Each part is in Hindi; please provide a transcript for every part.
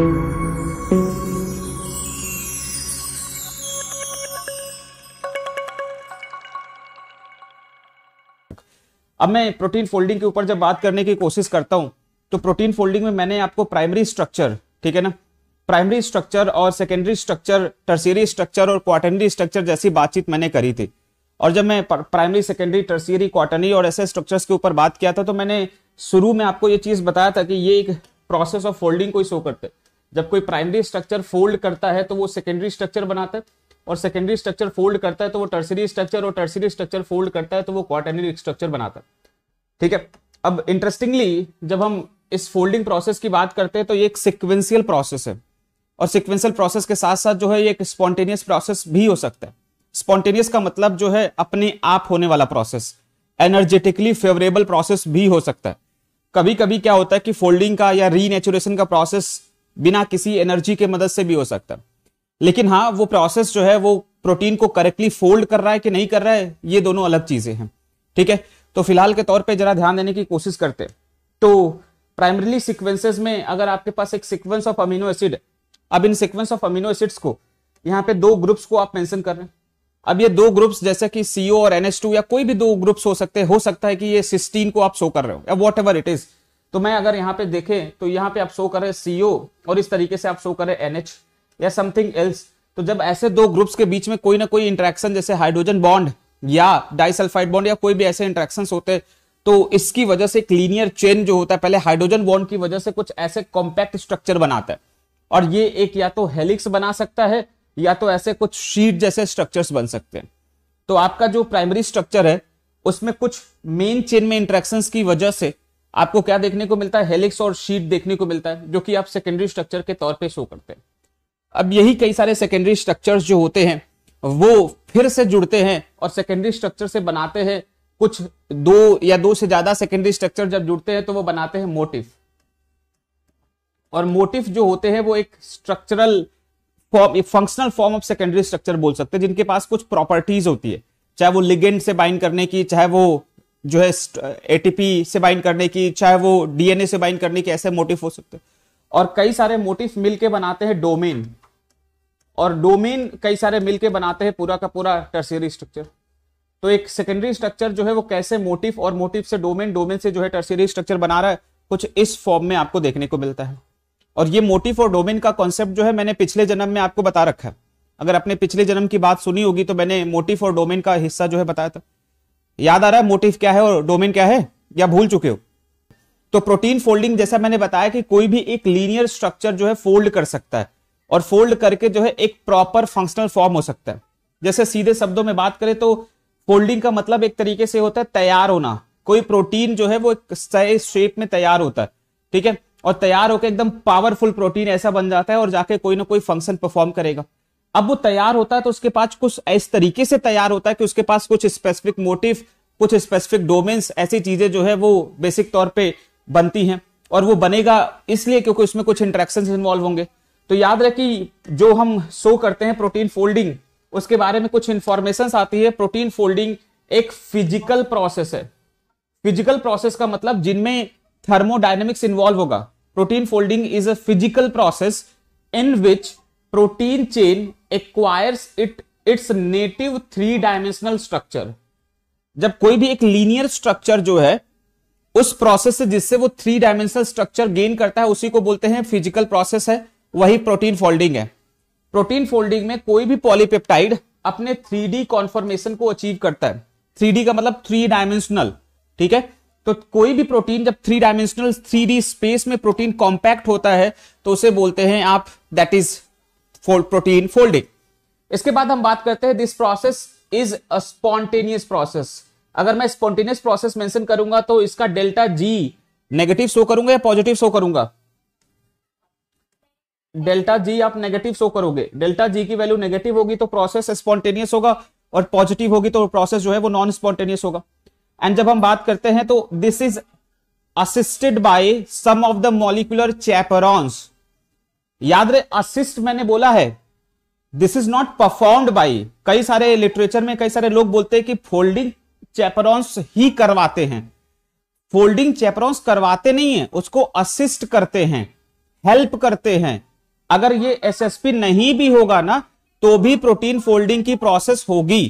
अब मैं प्रोटीन फोल्डिंग के ऊपर जब बात करने की कोशिश करता हूं तो प्रोटीन फोल्डिंग में मैंने आपको प्राइमरी स्ट्रक्चर ठीक है ना प्राइमरी स्ट्रक्चर और सेकेंडरी स्ट्रक्चर टर्सियरी स्ट्रक्चर और क्वाटनरी स्ट्रक्चर जैसी बातचीत मैंने करी थी और जब मैं प्राइमरी सेकेंडरी टर्सियरी क्वाटनरी और ऐसे स्ट्रक्चर्स के ऊपर बात किया था तो मैंने शुरू में आपको ये चीज बताया था कि ये एक प्रोसेस ऑफ फोल्डिंग को ही शो करते जब कोई प्राइमरी स्ट्रक्चर फोल्ड करता है तो वो सेकेंडरी स्ट्रक्चर बनाता है और सेकेंडरी स्ट्रक्चर फोल्ड करता है तो वो टर्सरी स्ट्रक्चर और टर्सरी स्ट्रक्चर फोल्ड करता है तो वो क्वार्टनरी स्ट्रक्चर बनाता है ठीक है अब इंटरेस्टिंगली जब हम इस फोल्डिंग प्रोसेस की बात करते हैं तो ये एक सिक्वेंशियल प्रोसेस है और सिक्वेंशियल प्रोसेस के साथ साथ जो है ये एक स्पॉन्टेनियस प्रोसेस भी हो सकता है स्पॉन्टेनियस का मतलब जो है अपने आप होने वाला प्रोसेस एनर्जेटिकली फेवरेबल प्रोसेस भी हो सकता है कभी कभी क्या होता है कि फोल्डिंग का या रीनेचुरेशन का प्रोसेस बिना किसी एनर्जी के मदद से भी हो सकता है लेकिन हाँ वो प्रोसेस जो है वो प्रोटीन को करेक्टली फोल्ड कर रहा है कि नहीं कर रहा है ये दोनों अलग चीजें हैं ठीक है तो फिलहाल के तौर पे जरा ध्यान देने की कोशिश करते हैं तो प्राइमरीली सीक्वेंसेस में अगर आपके पास एक सीक्वेंस ऑफ अमीनो एसिड अब इन सीक्वेंस ऑफ अमीनो एसिड्स को यहाँ पे दो ग्रुप्स को आप मेंशन कर रहे हैं अब ये दो ग्रुप्स जैसे कि सीओ और एनएस या कोई भी दो ग्रुप्स हो सकते हो सकता है कि ये सिस्टीन को आप शो कर रहे हो या वॉट इट इज तो मैं अगर यहाँ पे देखें तो यहाँ पे आप शो करें सीओ और इस तरीके से आप शो करें एन या समथिंग एल्स तो जब ऐसे दो ग्रुप्स के बीच में कोई ना कोई इंट्रैक्शन जैसे हाइड्रोजन बॉन्ड या डाइसल्फाइड बॉन्ड या कोई भी ऐसे इंट्रैक्शन होते तो इसकी वजह से एक लीनियर चेन जो होता है पहले हाइड्रोजन बॉन्ड की वजह से कुछ ऐसे कॉम्पैक्ट स्ट्रक्चर बनाता है और ये एक या तो हेलिक्स बना सकता है या तो ऐसे कुछ शीट जैसे स्ट्रक्चर्स बन सकते हैं तो आपका जो प्राइमरी स्ट्रक्चर है उसमें कुछ मेन चेन में इंट्रैक्शन की वजह से आपको क्या देखने को मिलता है हेलिक्स और शीट देखने को मिलता है जो कि आप सेकेंडरी स्ट्रक्चर के तौर पे शो करते हैं अब यही कई सारे सेकेंडरी स्ट्रक्चर्स जो होते हैं वो फिर से जुड़ते हैं और सेकेंडरी स्ट्रक्चर से बनाते हैं कुछ दो या दो से ज्यादा सेकेंडरी स्ट्रक्चर जब जुड़ते हैं तो वो बनाते हैं मोटिफ और मोटिफ जो होते हैं वो एक structural form functional form of secondary structure बोल सकते हैं जिनके पास कुछ प्रॉपर्टीज होती है चाहे वो लिगेंड से बाइंड करने की चाहे वो जो है एटीपी से बाइंड करने की चाहे वो डीएनए से बाइंड करने के ऐसे मोटिव हो सकते और कई सारे मोटिव मिलके बनाते हैं डोमेन और डोमेन कई सारे मिलके बनाते हैं पूरा का पूरा टर्सियरी स्ट्रक्चर तो एक सेकेंडरी स्ट्रक्चर जो है वो कैसे मोटिव और मोटिव से डोमेन डोमेन से जो है टर्सियरी स्ट्रक्चर बना रहा है कुछ इस फॉर्म में आपको देखने को मिलता है और ये मोटिव और डोमेन का कॉन्सेप्ट जो है मैंने पिछले जन्म में आपको बता रखा है अगर अपने पिछले जन्म की बात सुनी होगी तो मैंने मोटिव और डोमेन का हिस्सा जो है बताया था याद आ रहा है मोटिव क्या है और डोमेन क्या है या भूल चुके हो तो प्रोटीन फोल्डिंग जैसा मैंने बताया कि कोई भी एक लीनियर स्ट्रक्चर जो है फोल्ड कर सकता है और फोल्ड करके जो है एक प्रॉपर फंक्शनल फॉर्म हो सकता है जैसे सीधे शब्दों में बात करें तो फोल्डिंग का मतलब एक तरीके से होता है तैयार होना कोई प्रोटीन जो है वो एक सही शेप में तैयार होता है ठीक है और तैयार होकर एकदम पावरफुल प्रोटीन ऐसा बन जाता है और जाके कोई ना कोई फंक्शन परफॉर्म करेगा अब वो तैयार होता है तो उसके पास कुछ इस तरीके से तैयार होता है कि उसके पास कुछ स्पेसिफिक मोटिव कुछ स्पेसिफिक डोमेन्स ऐसी चीजें जो है वो बेसिक तौर पे बनती हैं और वो बनेगा इसलिए क्योंकि उसमें कुछ इंट्रैक्शन इन्वॉल्व होंगे तो याद रहे कि जो हम शो करते हैं प्रोटीन फोल्डिंग उसके बारे में कुछ इंफॉर्मेशन आती है प्रोटीन फोल्डिंग एक फिजिकल प्रोसेस है फिजिकल प्रोसेस का मतलब जिनमें थर्मोडाइनमिक्स इन्वॉल्व होगा protein folding is a physical process in which protein chain acquires it its native three dimensional structure जब कोई भी एक लीनियर स्ट्रक्चर जो है उस प्रोसेस से जिससे वो थ्री डायमेंशनल स्ट्रक्चर गेन करता है उसी को बोलते हैं फिजिकल प्रोसेस है वही प्रोटीन फोल्डिंग है प्रोटीन फोल्डिंग में कोई भी पॉलीपेप्टाइड अपने थ्री डी कॉन्फॉर्मेशन को अचीव करता है थ्री का मतलब थ्री डायमेंशनल ठीक है तो कोई भी प्रोटीन जब थ्री डायमेंशनल थ्री स्पेस में प्रोटीन कॉम्पैक्ट होता है तो उसे बोलते हैं आप that is fold protein folding इसके बाद हम बात करते हैं this process is a spontaneous process अगर मैं स्पॉन्टेनियस प्रोसेस मेंशन करूंगा तो इसका डेल्टा जी नेगेटिव शो करूंगा या पॉजिटिव शो करूंगा डेल्टा जी आप नेगेटिव शो करोगे डेल्टा जी की वैल्यू नेगेटिव होगी तो प्रोसेस स्पॉन्टेनियस होगा और पॉजिटिव होगी तो प्रोसेस जो है वो नॉन स्पॉन्टेनियस होगा एंड जब हम बात करते हैं तो this is assisted by some of the molecular chaperones याद रहे असिस्ट मैंने बोला है this is not performed by कई सारे लिटरेचर में कई सारे लोग बोलते हैं कि फोल्डिंग चैपरॉन्स ही करवाते हैं फोल्डिंग चैपरॉन्स करवाते नहीं है उसको असिस्ट करते हैं हेल्प करते हैं अगर ये एसएसपी नहीं भी होगा ना तो भी प्रोटीन फोल्डिंग की प्रोसेस होगी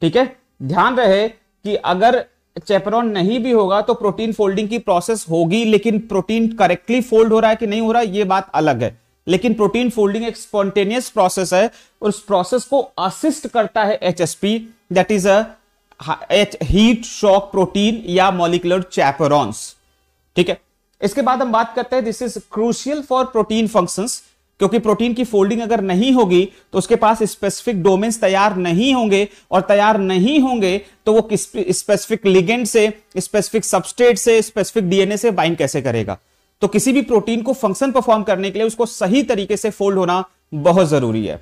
ठीक है ध्यान रहे कि अगर चेपरॉन नहीं भी होगा तो प्रोटीन फोल्डिंग की प्रोसेस होगी लेकिन प्रोटीन करेक्टली फोल्ड हो रहा है कि नहीं हो रहा है ये बात अलग है लेकिन प्रोटीन फोल्डिंग एक स्पॉन्टेनियस प्रोसेस है और उस प्रोसेस को असिस्ट करता है H S P that is H heat shock protein या मॉलिकुलर चैपरॉन्स ठीक है इसके बाद हम बात करते हैं this is crucial for protein functions क्योंकि प्रोटीन की फोल्डिंग अगर नहीं होगी तो उसके पास स्पेसिफिक डोमेन्स तैयार नहीं होंगे और तैयार नहीं होंगे तो वो किस स्पेसिफिक लिगेंड से स्पेसिफिक सबस्टेट से स्पेसिफिक डीएनए से बाइंड कैसे करेगा तो किसी भी प्रोटीन को फंक्शन परफॉर्म करने के लिए उसको सही तरीके से फोल्ड होना बहुत जरूरी है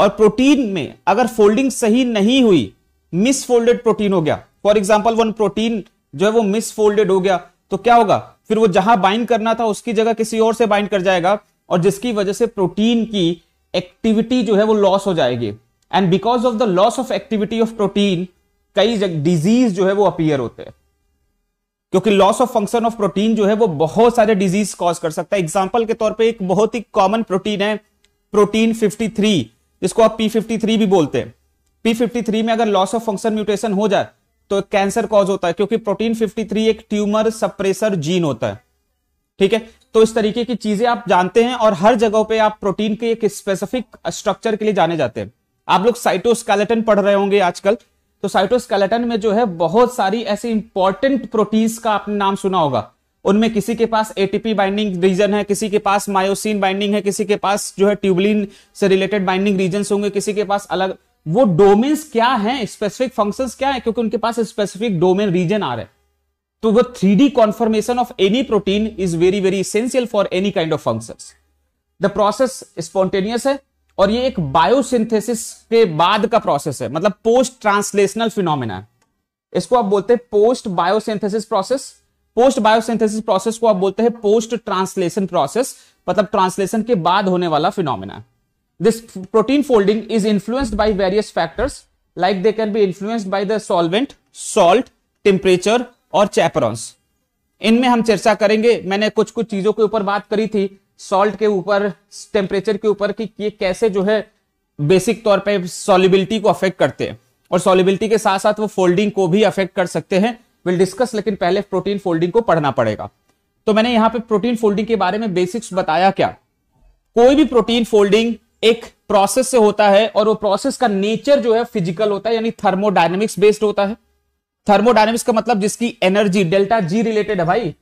और प्रोटीन में अगर फोल्डिंग सही नहीं हुई मिसफोल्डेड प्रोटीन हो गया फॉर एग्जाम्पल वन प्रोटीन जो है वो मिसफोल्डेड हो गया तो क्या होगा फिर वो जहां बाइंड करना था उसकी जगह किसी और से बाइंड कर जाएगा और जिसकी वजह से प्रोटीन की एक्टिविटी जो है वो लॉस हो जाएगी and because of the loss of activity of protein कई डिजीज जो है वो अपीयर होते हैं क्योंकि loss of function of protein जो है वो बहुत सारे डिजीज कॉज कर सकता है एग्जाम्पल के तौर पर एक बहुत ही कॉमन प्रोटीन है प्रोटीन 53 जिसको आप P53 भी बोलते हैं P53 में अगर लॉस ऑफ फंक्शन म्यूटेशन हो जाए तो कैंसर कॉज होता है क्योंकि प्रोटीन 53 एक ट्यूमर सप्रेसर जीन होता है ठीक है तो इस तरीके की चीजें आप जानते हैं और हर जगह पे आप प्रोटीन के एक स्पेसिफिक स्ट्रक्चर के लिए जाने जाते हैं आप लोग साइटोस्केलेटन पढ़ रहे होंगे आजकल तो साइटोस्केलेटन में जो है बहुत सारी ऐसी इंपॉर्टेंट प्रोटीन्स का आपने नाम सुना होगा उनमें किसी के पास एटीपी बाइंडिंग रीजन है किसी के पास मायोसिन बाइंडिंग है किसी के पास जो है ट्यूबलिन से रिलेटेड बाइंडिंग रीजन होंगे किसी के पास अलग वो डोमेन्स क्या है स्पेसिफिक फंक्शन क्या है क्योंकि उनके पास स्पेसिफिक डोमेन रीजन आ रहे हैं तो वो three D conformation of any protein is very very essential for any kind of function the process spontaneous है और ये एक बायोसिंथेसिस के बाद का प्रोसेस है मतलब पोस्ट ट्रांसलेशनल फिनोमिना इसको आप बोलते हैं post biosynthesis process post biosynthesis process को आप बोलते हैं पोस्ट ट्रांसलेशन प्रोसेस मतलब ट्रांसलेशन के बाद होने वाला phenomena this protein folding is influenced by various factors like they can be influenced by the solvent salt temperature और चैपरॉन्स इनमें हम चर्चा करेंगे मैंने कुछ कुछ चीजों के ऊपर बात करी थी सॉल्ट के ऊपर टेम्परेचर के ऊपर कि ये कैसे जो है बेसिक तौर पे सॉलिबिलिटी को अफेक्ट करते हैं और सॉलिबिलिटी के साथ साथ वो फोल्डिंग को भी अफेक्ट कर सकते हैं विल डिस्कस लेकिन पहले प्रोटीन फोल्डिंग को पढ़ना पड़ेगा तो मैंने यहाँ पे प्रोटीन फोल्डिंग के बारे में बेसिक्स बताया क्या कोई भी प्रोटीन फोल्डिंग एक प्रोसेस से होता है और वो प्रोसेस का नेचर जो है फिजिकल होता है यानी थर्मोडायनेमिक्स बेस्ड होता है थर्मोडायनेमिक्स का मतलब जिसकी एनर्जी डेल्टा जी रिलेटेड है भाई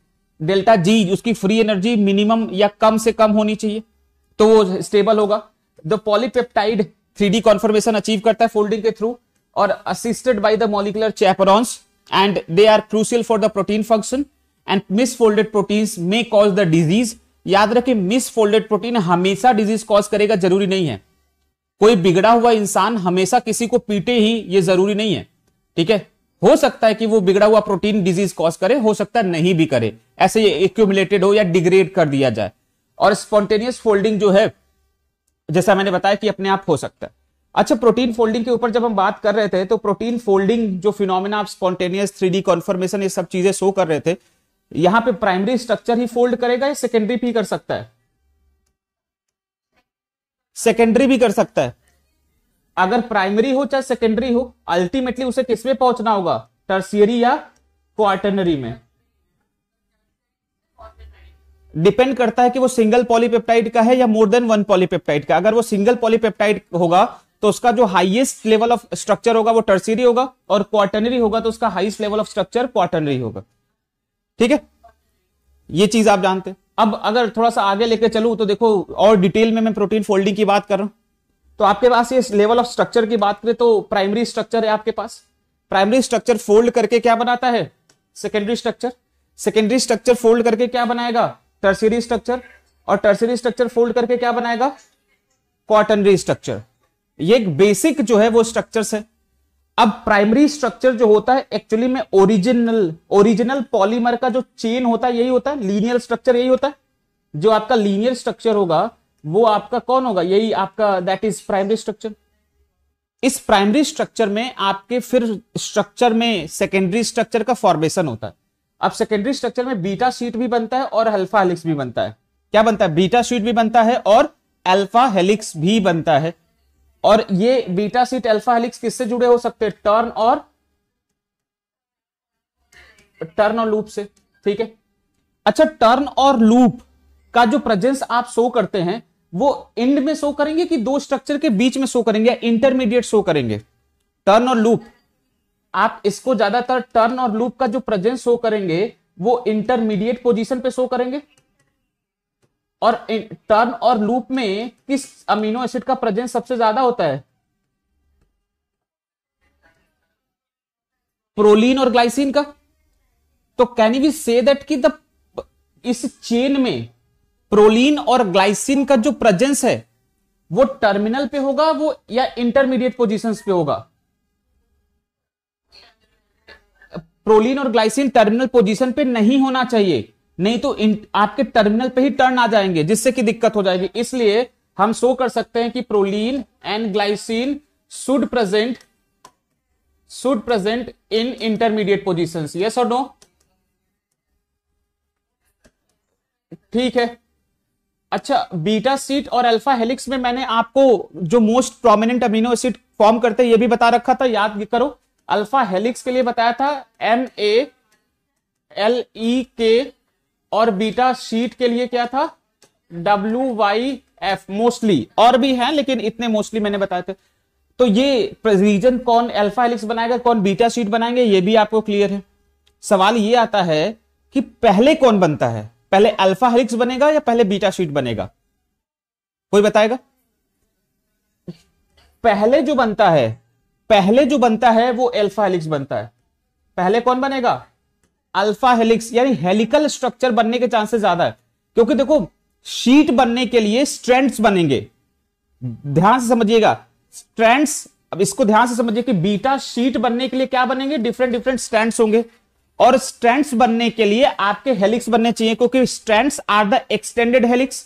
डेल्टा जी उसकी फ्री एनर्जी मिनिमम या कम से कम होनी चाहिए तो वो स्टेबल होगा the polypeptide three D conformation achieve करता है फोल्डिंग के थ्रू और assisted by the molecular chaperones and they are crucial for the protein function and folded protein may cause the disease याद रखे मिस फोल्डेड प्रोटीन हमेशा डिजीज कॉज करेगा जरूरी नहीं है कोई बिगड़ा हुआ इंसान हमेशा किसी को पीटे ही ये जरूरी नहीं है ठीक है हो सकता है कि वो बिगड़ा हुआ प्रोटीन डिजीज कॉज करे हो सकता है नहीं भी करे ऐसे एक्यूमुलेटेड हो या डिग्रेड कर दिया जाए और स्पॉन्टेनियस फोल्डिंग जो है जैसा मैंने बताया कि अपने आप हो सकता है अच्छा प्रोटीन फोल्डिंग के ऊपर जब हम बात कर रहे थे तो प्रोटीन फोल्डिंग जो फिनोमिना आप स्पॉन्टेनियस थ्री डी कॉन्फर्मेशन ये सब चीजें शो कर रहे थे यहां पे प्राइमरी स्ट्रक्चर ही फोल्ड करेगा या सेकेंडरी भी कर सकता है सेकेंडरी भी कर सकता है अगर प्राइमरी हो चाहे सेकेंडरी हो अल्टीमेटली उसे किसमें पहुंचना होगा टर्सियरी या क्वार्टनरी में डिपेंड करता है कि वो सिंगल पॉलीपेप्टाइड का है या मोर देन वन पॉलीपेप्टाइड का अगर वो सिंगल पॉलीपेप्टाइड होगा तो उसका जो हाईएस्ट लेवल ऑफ स्ट्रक्चर होगा वो टर्सरी होगा और क्वार्टनरी होगा तो उसका highest level of structure quaternary होगा ठीक है ये चीज आप जानते हैं अब अगर थोड़ा सा आगे लेकर चलू तो देखो और डिटेल में मैं प्रोटीन फोल्डिंग की बात कर रहा हूं तो आपके पास ये लेवल ऑफ स्ट्रक्चर की बात करें तो प्राइमरी स्ट्रक्चर है आपके पास प्राइमरी स्ट्रक्चर फोल्ड करके क्या बनाता है secondary structure secondary structure fold करके क्या बनाएगा टर्सरी स्ट्रक्चर और टर्सरी स्ट्रक्चर फोल्ड करके क्या बनाएगा क्वार्टनरी स्ट्रक्चर ये एक बेसिक जो है वो स्ट्रक्चर्स है अब प्राइमरी स्ट्रक्चर जो होता है एक्चुअली में ओरिजिनल ओरिजिनल पॉलीमर का जो चेन होता है यही होता है लीनियर स्ट्रक्चर यही होता है जो आपका लीनियर स्ट्रक्चर होगा वो आपका कौन होगा यही आपका दैट इज प्राइमरी स्ट्रक्चर इस प्राइमरी स्ट्रक्चर में आपके फिर स्ट्रक्चर में सेकेंडरी स्ट्रक्चर का फॉर्मेशन होता है अब सेकेंडरी स्ट्रक्चर में बीटा सीट भी बनता है और अल्फा हेलिक्स भी बनता है क्या बनता है बीटा सीट भी बनता है और अल्फा हेलिक्स भी बनता है और ये बीटा सीट अल्फा हेलिक्स किससे जुड़े हो सकते हैं टर्न और टर्न और लूप से ठीक है अच्छा टर्न और लूप का जो प्रेजेंस आप शो करते हैं वो एंड में शो करेंगे कि दो स्ट्रक्चर के बीच में शो करेंगे या इंटरमीडिएट शो करेंगे टर्न और लूप आप इसको ज्यादातर टर्न और लूप का जो प्रेजेंस शो करेंगे वो इंटरमीडिएट पोजीशन पे शो करेंगे और टर्न और लूप में किस अमीनो एसिड का प्रेजेंस सबसे ज्यादा होता है प्रोलीन और ग्लाइसिन का तो कैन यू से दैट कि द इस चेन में प्रोलीन और ग्लाइसिन का जो प्रेजेंस है वो टर्मिनल पे होगा वो या इंटरमीडिएट पोजीशंस पे होगा प्रोलिन और ग्लाइसिन टर्मिनल पोजिशन पे नहीं होना चाहिए नहीं तो आपके टर्मिनल पे ही टर्न आ जाएंगे जिससे कि दिक्कत हो जाएगी इसलिए हम शो कर सकते हैं कि proline and glycine should present should present in intermediate position yes और नो ठीक है अच्छा बीटा सीट और अल्फा हेलिक्स में मैंने आपको जो most prominent amino acid form करते हैं ये भी बता रखा था याद करो अल्फा हेलिक्स के लिए बताया था एम ए एल ई के और बीटा शीट के लिए क्या था डब्ल्यू वाई एफ मोस्टली और भी हैं लेकिन इतने मोस्टली मैंने बताए थे तो ये रीजन कौन अल्फा हेलिक्स बनाएगा कौन बीटा शीट बनाएंगे ये भी आपको क्लियर है सवाल ये आता है कि पहले कौन बनता है पहले अल्फा हेलिक्स बनेगा या पहले बीटा शीट बनेगा कोई बताएगा पहले जो बनता है पहले जो बनता है वो एल्फा हेलिक्स बनता है पहले कौन बनेगा अल्फा हेलिक्स यानी हेलिकल स्ट्रक्चर बनने के चांसेस ज्यादा है क्योंकि देखो शीट बनने के लिए स्ट्रेंड्स बनेंगे ध्यान से समझिएगा स्ट्रेंड्स अब इसको ध्यान से समझिए कि बीटा शीट बनने के लिए क्या बनेंगे डिफरेंट डिफरेंट स्ट्रेंड्स होंगे और स्ट्रेंड्स बनने के लिए आपके हेलिक्स बनने चाहिए क्योंकि strands are the extended helix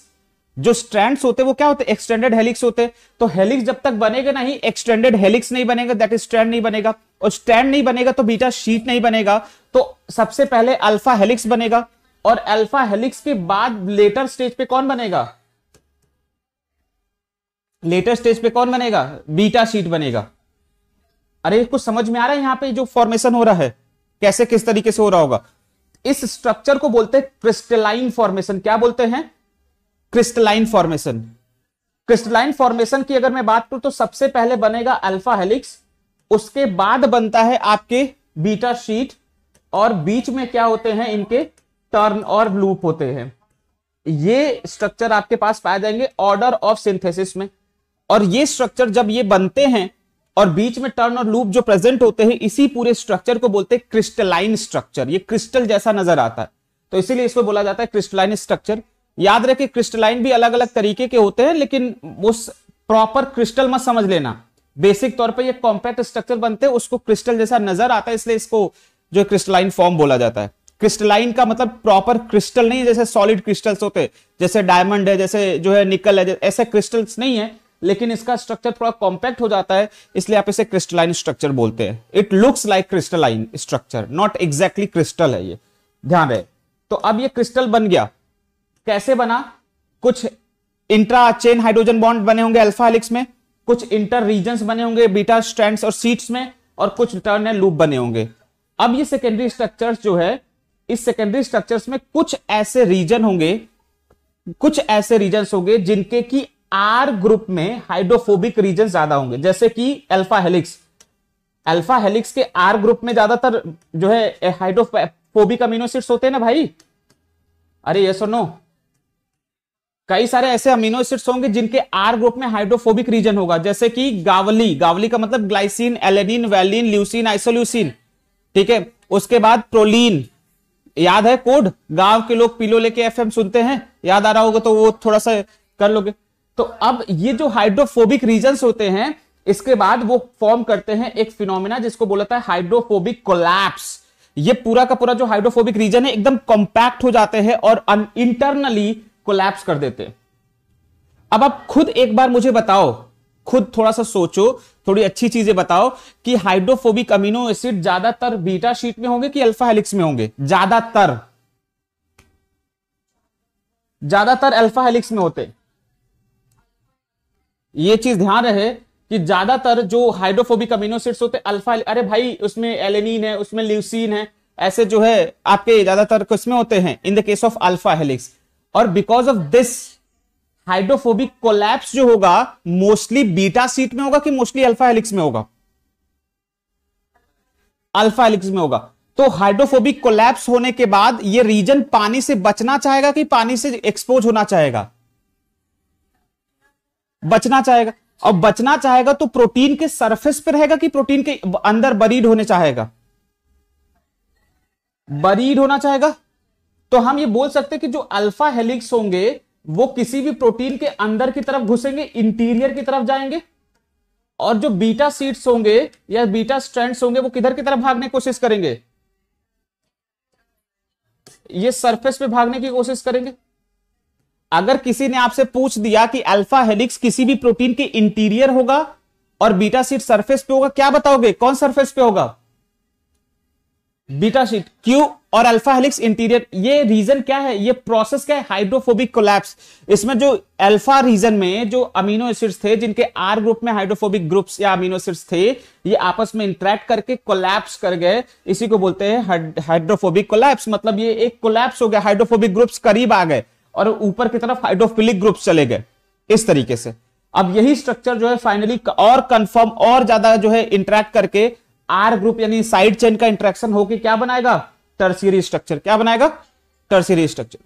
जो स्ट्रैंड्स होते वो क्या होते एक्सटेंडेड हेलिक्स होते तो हेलिक्स जब तक बनेगा नहीं एक्सटेंडेड हेलिक्स नहीं बनेगा दैट इज स्ट्रैंड नहीं बनेगा और स्ट्रैंड नहीं बनेगा तो बीटा शीट नहीं बनेगा तो सबसे पहले अल्फा हेलिक्स बनेगा और अल्फा हेलिक्स के बाद लेटर स्टेज पे कौन बनेगा लेटर स्टेज पे कौन बनेगा बीटा शीट बनेगा अरे कुछ समझ में आ रहा है यहां पे जो फॉर्मेशन हो रहा है कैसे किस तरीके से हो रहा होगा इस स्ट्रक्चर को बोलते हैं क्रिस्टलाइन फॉर्मेशन क्या बोलते हैं क्रिस्टलाइन फॉर्मेशन क्रिस्टलाइन फॉर्मेशन की अगर मैं बात करूं तो सबसे पहले बनेगा अल्फा हेलिक्स उसके बाद बनता है आपके बीटा शीट और बीच में क्या होते हैं इनके टर्न और लूप होते हैं ये स्ट्रक्चर आपके पास पाए जाएंगे ऑर्डर ऑफ सिंथेसिस में और ये स्ट्रक्चर जब ये बनते हैं और बीच में टर्न और लूप जो प्रेजेंट होते हैं इसी पूरे स्ट्रक्चर को बोलते हैं क्रिस्टलाइन स्ट्रक्चर ये क्रिस्टल जैसा नजर आता है तो इसीलिए इसको बोला जाता है क्रिस्टलाइन स्ट्रक्चर याद रखे क्रिस्टलाइन भी अलग अलग तरीके के होते हैं लेकिन उस प्रॉपर क्रिस्टल मत समझ लेना बेसिक तौर पर ये कॉम्पैक्ट स्ट्रक्चर बनते हैं उसको क्रिस्टल जैसा नजर आता है इसलिए इसको जो क्रिस्टलाइन फॉर्म बोला जाता है क्रिस्टलाइन का मतलब प्रॉपर क्रिस्टल नहीं जैसे सॉलिड क्रिस्टल्स होते जैसे डायमंड है जैसे जो है निकल है ऐसे क्रिस्टल्स नहीं है लेकिन इसका स्ट्रक्चर थोड़ा कॉम्पैक्ट हो जाता है इसलिए आप इसे क्रिस्टलाइन स्ट्रक्चर बोलते हैं it looks like crystalline structure not exactly crystal है ये ध्यान रहे तो अब ये क्रिस्टल बन गया कैसे बना कुछ इंट्रा चेन हाइड्रोजन बॉन्ड बने होंगे अल्फा हेलिक्स में कुछ इंटर रीजन बने होंगे बीटा स्टैंड और सीट्स में और कुछ टर्नल लूप बने होंगे अब ये सेकेंडरी स्ट्रक्चर जो है इस सेकेंडरी स्ट्रक्चर में कुछ ऐसे रीजन होंगे कुछ ऐसे रीजन होंगे जिनके की आर ग्रुप में हाइड्रोफोबिक रीजन ज्यादा होंगे जैसे कि अल्फा हेलिक्स अल्फा हेलिक्स के आर ग्रुप में ज्यादातर जो है हाइड्रोफोबिक अमीनोसिड्स होते हैं ना भाई अरे ये सुनो कई सारे ऐसे अमीनो एसिड्स होंगे जिनके आर ग्रुप में हाइड्रोफोबिक रीजन होगा जैसे कि गावली गावली का मतलब glycine alanine valine leucine isoleucine ठीक है उसके बाद प्रोलीन याद है कोड गांव के लोग पीलो लेके एफएम सुनते हैं याद आ रहा होगा तो वो थोड़ा सा कर लोगे तो अब ये जो हाइड्रोफोबिक रीजन होते हैं इसके बाद वो फॉर्म करते हैं एक फिनोमिना जिसको बोला है हाइड्रोफोबिक कोलैप्स ये पूरा का पूरा जो हाइड्रोफोबिक रीजन है एकदम कॉम्पैक्ट हो जाते हैं और इंटरनली कोलैप्स कर देते अब आप खुद एक बार मुझे बताओ खुद थोड़ा सा सोचो थोड़ी अच्छी चीजें बताओ कि हाइड्रोफोबिक अमीनो एसिड ज्यादातर बीटा शीट में होंगे कि अल्फा हेलिक्स में होंगे ज्यादातर ज्यादातर अल्फा हेलिक्स में होते ये चीज ध्यान रहे कि ज्यादातर जो हाइड्रोफोबिक अमीनो एसिड्स होते अल्फा अरे भाई उसमें एलेनिन है उसमें ल्यूसिन है ऐसे जो है आपके ज्यादातर किसमें होते हैं in the case of alpha helix और because of this hydrophobic collapse जो होगा मोस्टली बीटा सीट में होगा कि मोस्टली अल्फा हेलिक्स में होगा अल्फा हेलिक्स में होगा तो हाइड्रोफोबिक कोलैप्स होने के बाद ये रीजन पानी से बचना चाहेगा कि पानी से एक्सपोज होना चाहेगा बचना चाहेगा और बचना चाहेगा तो प्रोटीन के सरफेस पर रहेगा कि प्रोटीन के अंदर बरीड होने चाहेगा बरीड होना चाहेगा तो हम ये बोल सकते हैं कि जो अल्फा हेलिक्स होंगे वो किसी भी प्रोटीन के अंदर की तरफ घुसेंगे इंटीरियर की तरफ जाएंगे और जो बीटा सीट्स होंगे या बीटा स्ट्रैंड्स होंगे वो किधर की तरफ भागने की कोशिश करेंगे ये सरफेस पे भागने की कोशिश करेंगे अगर किसी ने आपसे पूछ दिया कि अल्फा हेलिक्स किसी भी प्रोटीन के इंटीरियर होगा और बीटा सीट सरफेस पे होगा क्या बताओगे कौन सरफेस पे होगा बीटा शीट क्यू और अल्फा हेलिक्स इंटीरियर ये रीजन क्या है ये प्रोसेस क्या है हाइड्रोफोबिक कोलैप्स इसमें जो अल्फा रीजन में जो अमीनो एसिड्स थे जिनके आर ग्रुप में हाइड्रोफोबिक ग्रुप्स या अमीनो एसिड्स थे ये आपस में इंटरेक्ट करके कोलैप्स कर गए इसी को बोलते हैं हाइड्रोफोबिक कोलैप्स मतलब ये एक कोलैप्स हो गया हाइड्रोफोबिक ग्रुप्स करीब आ गए और ऊपर की तरफ हाइड्रोफिलिक ग्रुप्स चले गए इस तरीके से अब यही स्ट्रक्चर जो है फाइनली और कंफर्म और ज्यादा जो है इंटरेक्ट करके आर ग्रुप यानी साइड चेन का इंट्रेक्शन होकर क्या बनाएगा टर्सरी स्ट्रक्चर क्या बनाएगा टर्सरी स्ट्रक्चर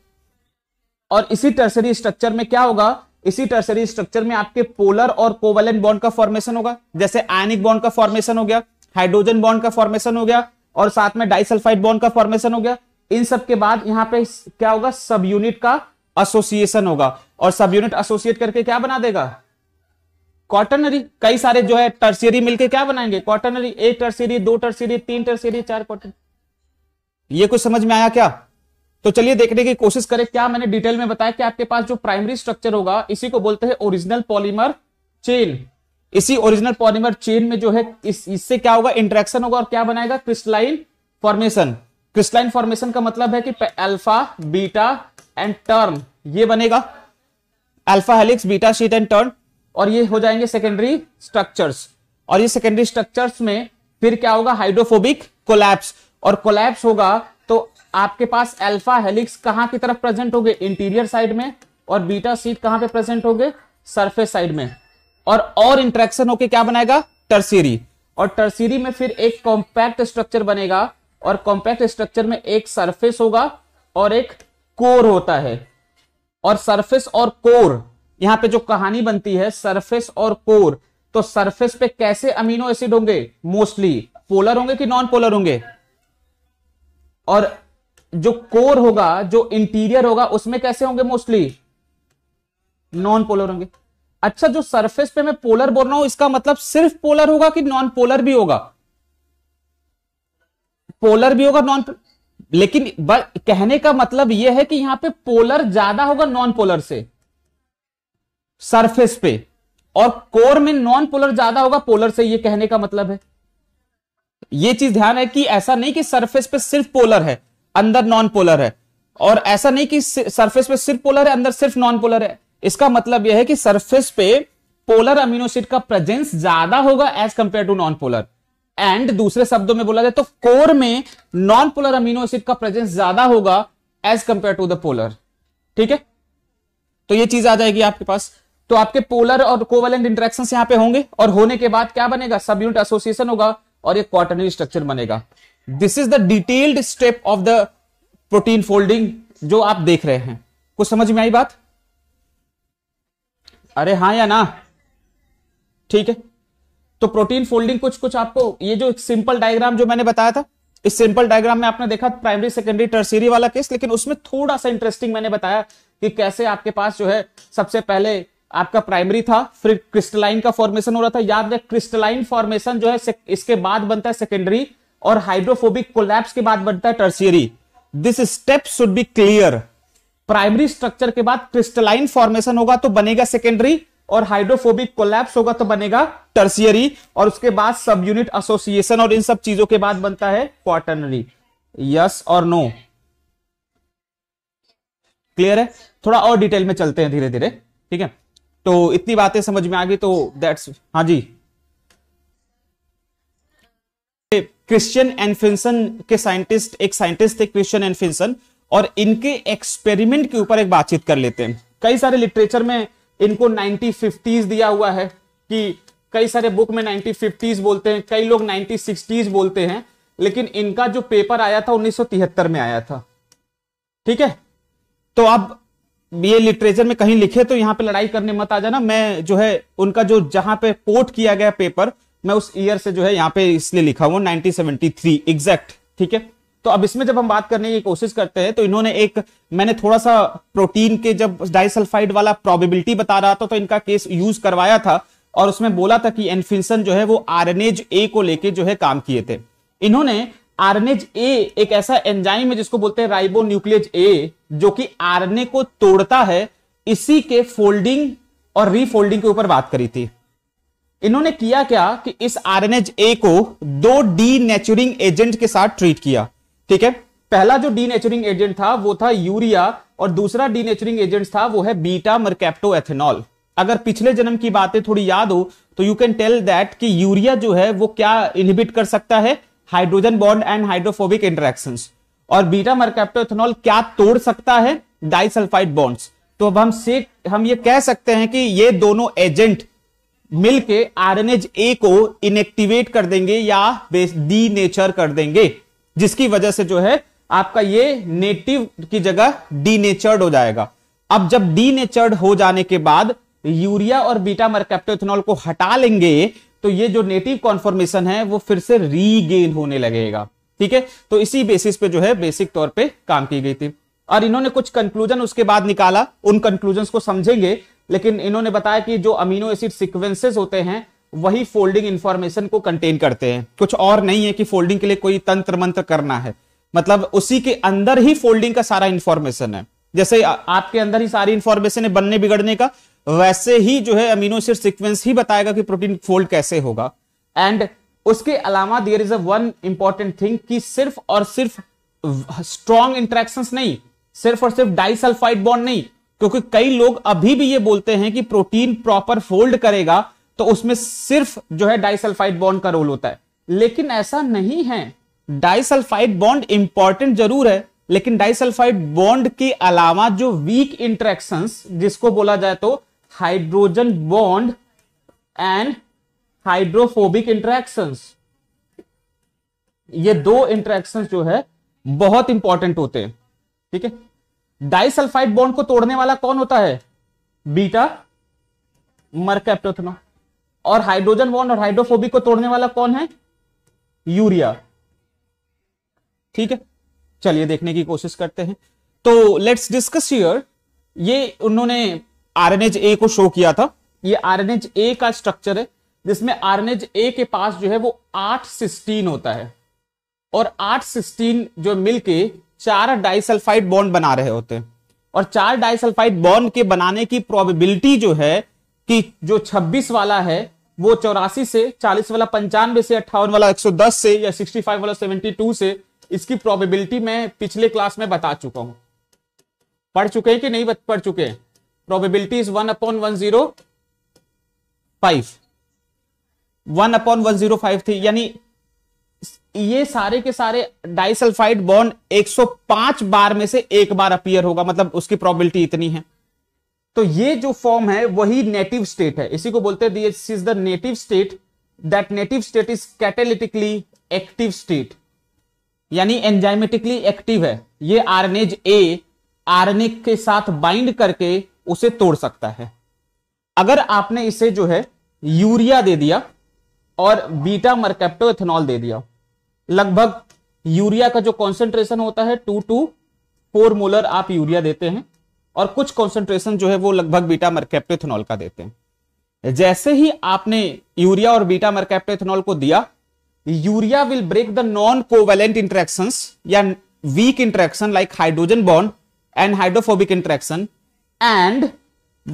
और इसी टर्सरी स्ट्रक्चर में क्या होगा इसी टर्सरी स्ट्रक्चर में आपके पोलर और कोवलेंट बॉन्ड का फॉर्मेशन होगा जैसे आयनिक बॉन्ड का फॉर्मेशन हो गया हाइड्रोजन बॉन्ड का फॉर्मेशन हो गया और साथ में डाइसल्फाइड बॉन्ड का फॉर्मेशन हो गया इन सब के बाद यहां पे क्या होगा सब यूनिट का एसोसिएशन होगा और सब यूनिट एसोसिएट करके क्या बना देगा कॉटनरी कई सारे जो है टर्सियरी मिलके क्या बनाएंगे कॉटनरी एक टर्सियरी दो टर्सरी तीन टर्सरी चार कॉटन ये कुछ समझ में आया क्या तो चलिए देखने की कोशिश करें क्या मैंने डिटेल में बताया कि आपके पास जो प्राइमरी स्ट्रक्चर होगा इसी को बोलते हैं ओरिजिनल पॉलीमर चेन इसी ओरिजिनल पॉलीमर चेन में जो है इस, इससे क्या होगा इंट्रैक्शन होगा और क्या बनाएगा क्रिस्टलाइन फॉर्मेशन क्रिस्टलाइन फॉर्मेशन का मतलब है कि अल्फा बीटा एंड टर्न ये बनेगा alpha helix beta sheet and turn और ये हो जाएंगे सेकेंडरी स्ट्रक्चर्स और ये सेकेंडरी स्ट्रक्चर्स में फिर क्या होगा हाइड्रोफोबिक कोलैप्स और कोलैप्स होगा तो आपके पास अल्फा हेलिक्स कहां की तरफ प्रेजेंट होंगे इंटीरियर साइड में और बीटा सीट कहां पे प्रेजेंट होंगे सरफेस साइड में और और इंट्रैक्शन होके क्या बनाएगा टर्सीरी और टर्सीरी में फिर एक कॉम्पैक्ट स्ट्रक्चर बनेगा और कॉम्पैक्ट स्ट्रक्चर में एक सरफेस होगा और एक कोर होता है और सरफेस और कोर यहां पे जो कहानी बनती है सरफेस और कोर तो सरफेस पे कैसे अमीनो एसिड होंगे मोस्टली पोलर होंगे कि नॉन पोलर होंगे और जो कोर होगा जो इंटीरियर होगा उसमें कैसे होंगे मोस्टली नॉन पोलर होंगे अच्छा जो सरफेस पे मैं पोलर बोल रहा हूं इसका मतलब सिर्फ पोलर होगा कि नॉन पोलर भी होगा पोलर भी होगा नॉन लेकिन कहने का मतलब यह है कि यहां पे पोलर ज्यादा होगा नॉन पोलर से सरफेस पे और कोर में नॉन पोलर ज्यादा होगा पोलर से ये कहने का मतलब है ये चीज ध्यान है कि ऐसा नहीं कि सरफेस पे सिर्फ पोलर है अंदर नॉन पोलर है और ऐसा नहीं कि सरफेस पे सिर्फ पोलर है अंदर सिर्फ नॉन पोलर है इसका मतलब यह है कि सरफेस पे पोलर अमीनोसिड का प्रेजेंस ज्यादा होगा as compare to non polar and दूसरे शब्दों में बोला जाए तो कोर में नॉन पोलर अमीनो एसिड का प्रेजेंस ज्यादा होगा as compare to the polar ठीक है तो ये चीज आ जाएगी आपके पास तो आपके पोलर और कोवेलेंट इंटरेक्शन यहां पे होंगे और होने के बाद क्या बनेगा सब यूनिट एसोसिएशन होगा और एक क्वार्टनरी स्ट्रक्चर बनेगा this is the detailed step of the protein folding जो आप देख रहे हैं कुछ समझ में आई बात अरे हाँ या ना ठीक है तो प्रोटीन फोल्डिंग कुछ कुछ आपको ये जो सिंपल डायग्राम जो मैंने बताया था इस सिंपल डायग्राम में आपने देखा प्राइमरी सेकेंडरी टर्सरी वाला केस लेकिन उसमें थोड़ा सा इंटरेस्टिंग मैंने बताया कि कैसे आपके पास जो है सबसे पहले आपका प्राइमरी था फिर क्रिस्टलाइन का फॉर्मेशन हो रहा था याद रहे क्रिस्टलाइन फॉर्मेशन जो है इसके बाद बनता है सेकेंडरी और हाइड्रोफोबिक कोलैप्स के बाद बनता है tertiary this step should be clear primary structure के बाद क्रिस्टलाइन फॉर्मेशन होगा तो बनेगा सेकेंडरी और हाइड्रोफोबिक कोलैप्स होगा तो बनेगा टर्सियरी और उसके बाद सब यूनिट एसोसिएशन और इन सब चीजों के बाद बनता है क्वार्टनरी यस और नो क्लियर है थोड़ा और डिटेल में चलते हैं धीरे धीरे ठीक है तो इतनी बातें समझ में आ गई तो दैट्स हाँ जी क्रिश्चियन एनफिंसन के साइंटिस्ट एक साइंटिस्ट थे क्रिश्चियन एनफिंसन और इनके एक्सपेरिमेंट के ऊपर एक बातचीत कर लेते हैं कई सारे लिटरेचर में इनको नाइनटीन फिफ्टीज दिया हुआ है कि कई सारे बुक में नाइनटीन फिफ्टीज बोलते हैं कई लोग नाइनटीन सिक्सटीज बोलते हैं लेकिन इनका जो पेपर आया था उन्नीस में आया था ठीक है तो अब ये लिटरेचर में कहीं लिखे तो यहाँ पे लड़ाई करने मत आ जाना मैं जो है उनका जो जहां पे पोर्ट किया गया पेपर मैं उस ईयर से जो है यहाँ पे इसलिए लिखा हुआ 1973 एग्जैक्ट ठीक है तो अब इसमें जब हम बात करने की कोशिश करते हैं तो इन्होंने एक मैंने थोड़ा सा प्रोटीन के जब डाइसल्फाइड वाला प्रोबेबिलिटी बता रहा था तो इनका केस यूज करवाया था और उसमें बोला था कि एनफिल्सन जो है वो आरएनएज ए को लेके जो है काम किए थे इन्होंने आरएनएज ए एक ऐसा एंजाइम है जिसको बोलते हैं राइबो न्यूक्लियज ए जो कि आरएनए को तोड़ता है इसी के फोल्डिंग और रीफोल्डिंग के ऊपर बात करी थी इन्होंने किया क्या कि इस आरएनएज ए को दो डी नेचुरिंग एजेंट के साथ ट्रीट किया ठीक है पहला जो डी नेचुरिंग एजेंट था वो था यूरिया और दूसरा डी नेचुरिंग एजेंट था वो है बीटा मरकैप्टो एथेनॉल अगर पिछले जन्म की बातें थोड़ी याद हो तो यू कैन टेल दैट कि यूरिया जो है वो क्या इनहिबिट कर सकता है hydrogen bond and hydrophobic interaction और बीटा मरकैप्टोइथेनॉल क्या तोड़ सकता है डाइसल्फाइड बॉन्ड्स तो अब हम से हम ये कह सकते हैं कि ये दोनों एजेंट मिलके आरएनएज ए को इनएक्टिवेट कर देंगे या डी नेचर कर देंगे जिसकी वजह से जो है आपका ये नेटिव की जगह डी नेचर्ड हो जाएगा अब जब डी नेचर्ड हो जाने के बाद यूरिया और बीटा मरकैप्टोइथेनॉल को हटा लेंगे तो ये जो नेटिव कॉन्फॉर्मेशन है वो फिर से रीगेन होने लगेगा ठीक है तो इसी बेसिस पे जो है बेसिक तौर पे काम की गई थी और इन्होंने कुछ कंक्लूजन उसके बाद निकाला उन कंक्लूजन को समझेंगे लेकिन इन्होंने बताया कि जो अमीनो एसिड सिक्वेंसेज होते हैं वही फोल्डिंग इंफॉर्मेशन को कंटेन करते हैं कुछ और नहीं है कि फोल्डिंग के लिए कोई तंत्र मंत्र करना है मतलब उसी के अंदर ही फोल्डिंग का सारा इंफॉर्मेशन है जैसे आपके अंदर ही सारी इंफॉर्मेशन है बनने बिगड़ने का वैसे ही जो है अमीनो एसिड सीक्वेंस ही बताएगा कि प्रोटीन फोल्ड कैसे होगा एंड उसके अलावा there is a one important thing कि सिर्फ और सिर्फ स्ट्रॉन्ग इंट्रैक्शन नहीं सिर्फ और सिर्फ डाइसल्फाइड बॉन्ड नहीं क्योंकि कई लोग अभी भी ये बोलते हैं कि प्रोटीन प्रॉपर फोल्ड करेगा तो उसमें सिर्फ जो है डाइसल्फाइड बॉन्ड का रोल होता है लेकिन ऐसा नहीं है डाइसल्फाइड बॉन्ड इंपॉर्टेंट जरूर है लेकिन डाइसल्फाइड बॉन्ड के अलावा जो वीक इंट्रैक्शन जिसको बोला जाए तो hydrogen bond and hydrophobic interactions ये दो इंटरेक्शन जो है बहुत इंपॉर्टेंट होते हैं ठीक है डाइसल्फाइड बॉन्ड को तोड़ने वाला कौन होता है बीटा मरकैप्टोथनॉल और हाइड्रोजन बॉन्ड और हाइड्रोफोबिक को तोड़ने वाला कौन है यूरिया ठीक है चलिए देखने की कोशिश करते हैं तो लेट्स डिस्कस हियर ये उन्होंने आरएनएच ए को शो किया था ये आरएनएच ए का स्ट्रक्चर है जिसमें आरएनएच ए के पास जो है वो आठ सिस्टीन होता है और आठ सिस्टीन जो मिलके चार डाइसल्फाइड बॉन्ड बना रहे होते हैं और चार डाइसल्फाइड बॉन्ड के बनाने की प्रोबेबिलिटी जो है कि जो 26 वाला है वो चौरासी से 40 वाला पंचानवे से अट्ठावन वाला 110 से या 65 वाला 72 से इसकी प्रोबेबिलिटी मैं पिछले क्लास में बता चुका हूं पढ़ चुके हैं कि नहीं पढ़ चुके हैं probability is one upon one zero five one upon one zero five थी यानी ये सारे के सारे डाइसल्फाइड बॉन्ड 105 बार में से एक बार अपियर होगा मतलब उसकी प्रोबेबिलिटी इतनी है तो ये जो फॉर्म है वही नेटिव स्टेट है इसी को बोलते हैं the native state that native state is catalytically active state यानी एंजाइमेटिकली एक्टिव है ये आरनेज ए आरने के साथ बाइंड करके उसे तोड़ सकता है अगर आपने इसे जो है यूरिया दे दिया और बीटा मरकेप्टो इथेनॉल दे दिया लगभग यूरिया का जो कॉन्सेंट्रेशन होता है टू टू फोर मोलर आप यूरिया देते हैं और कुछ कॉन्सेंट्रेशन जो है वो लगभग बीटा मरकेप्टोथेनॉल का देते हैं जैसे ही आपने यूरिया और बीटा मरकेप्टोथेनॉल को दिया urea will break the non covalent interaction या weak interaction like hydrogen bond and hydrophobic interaction and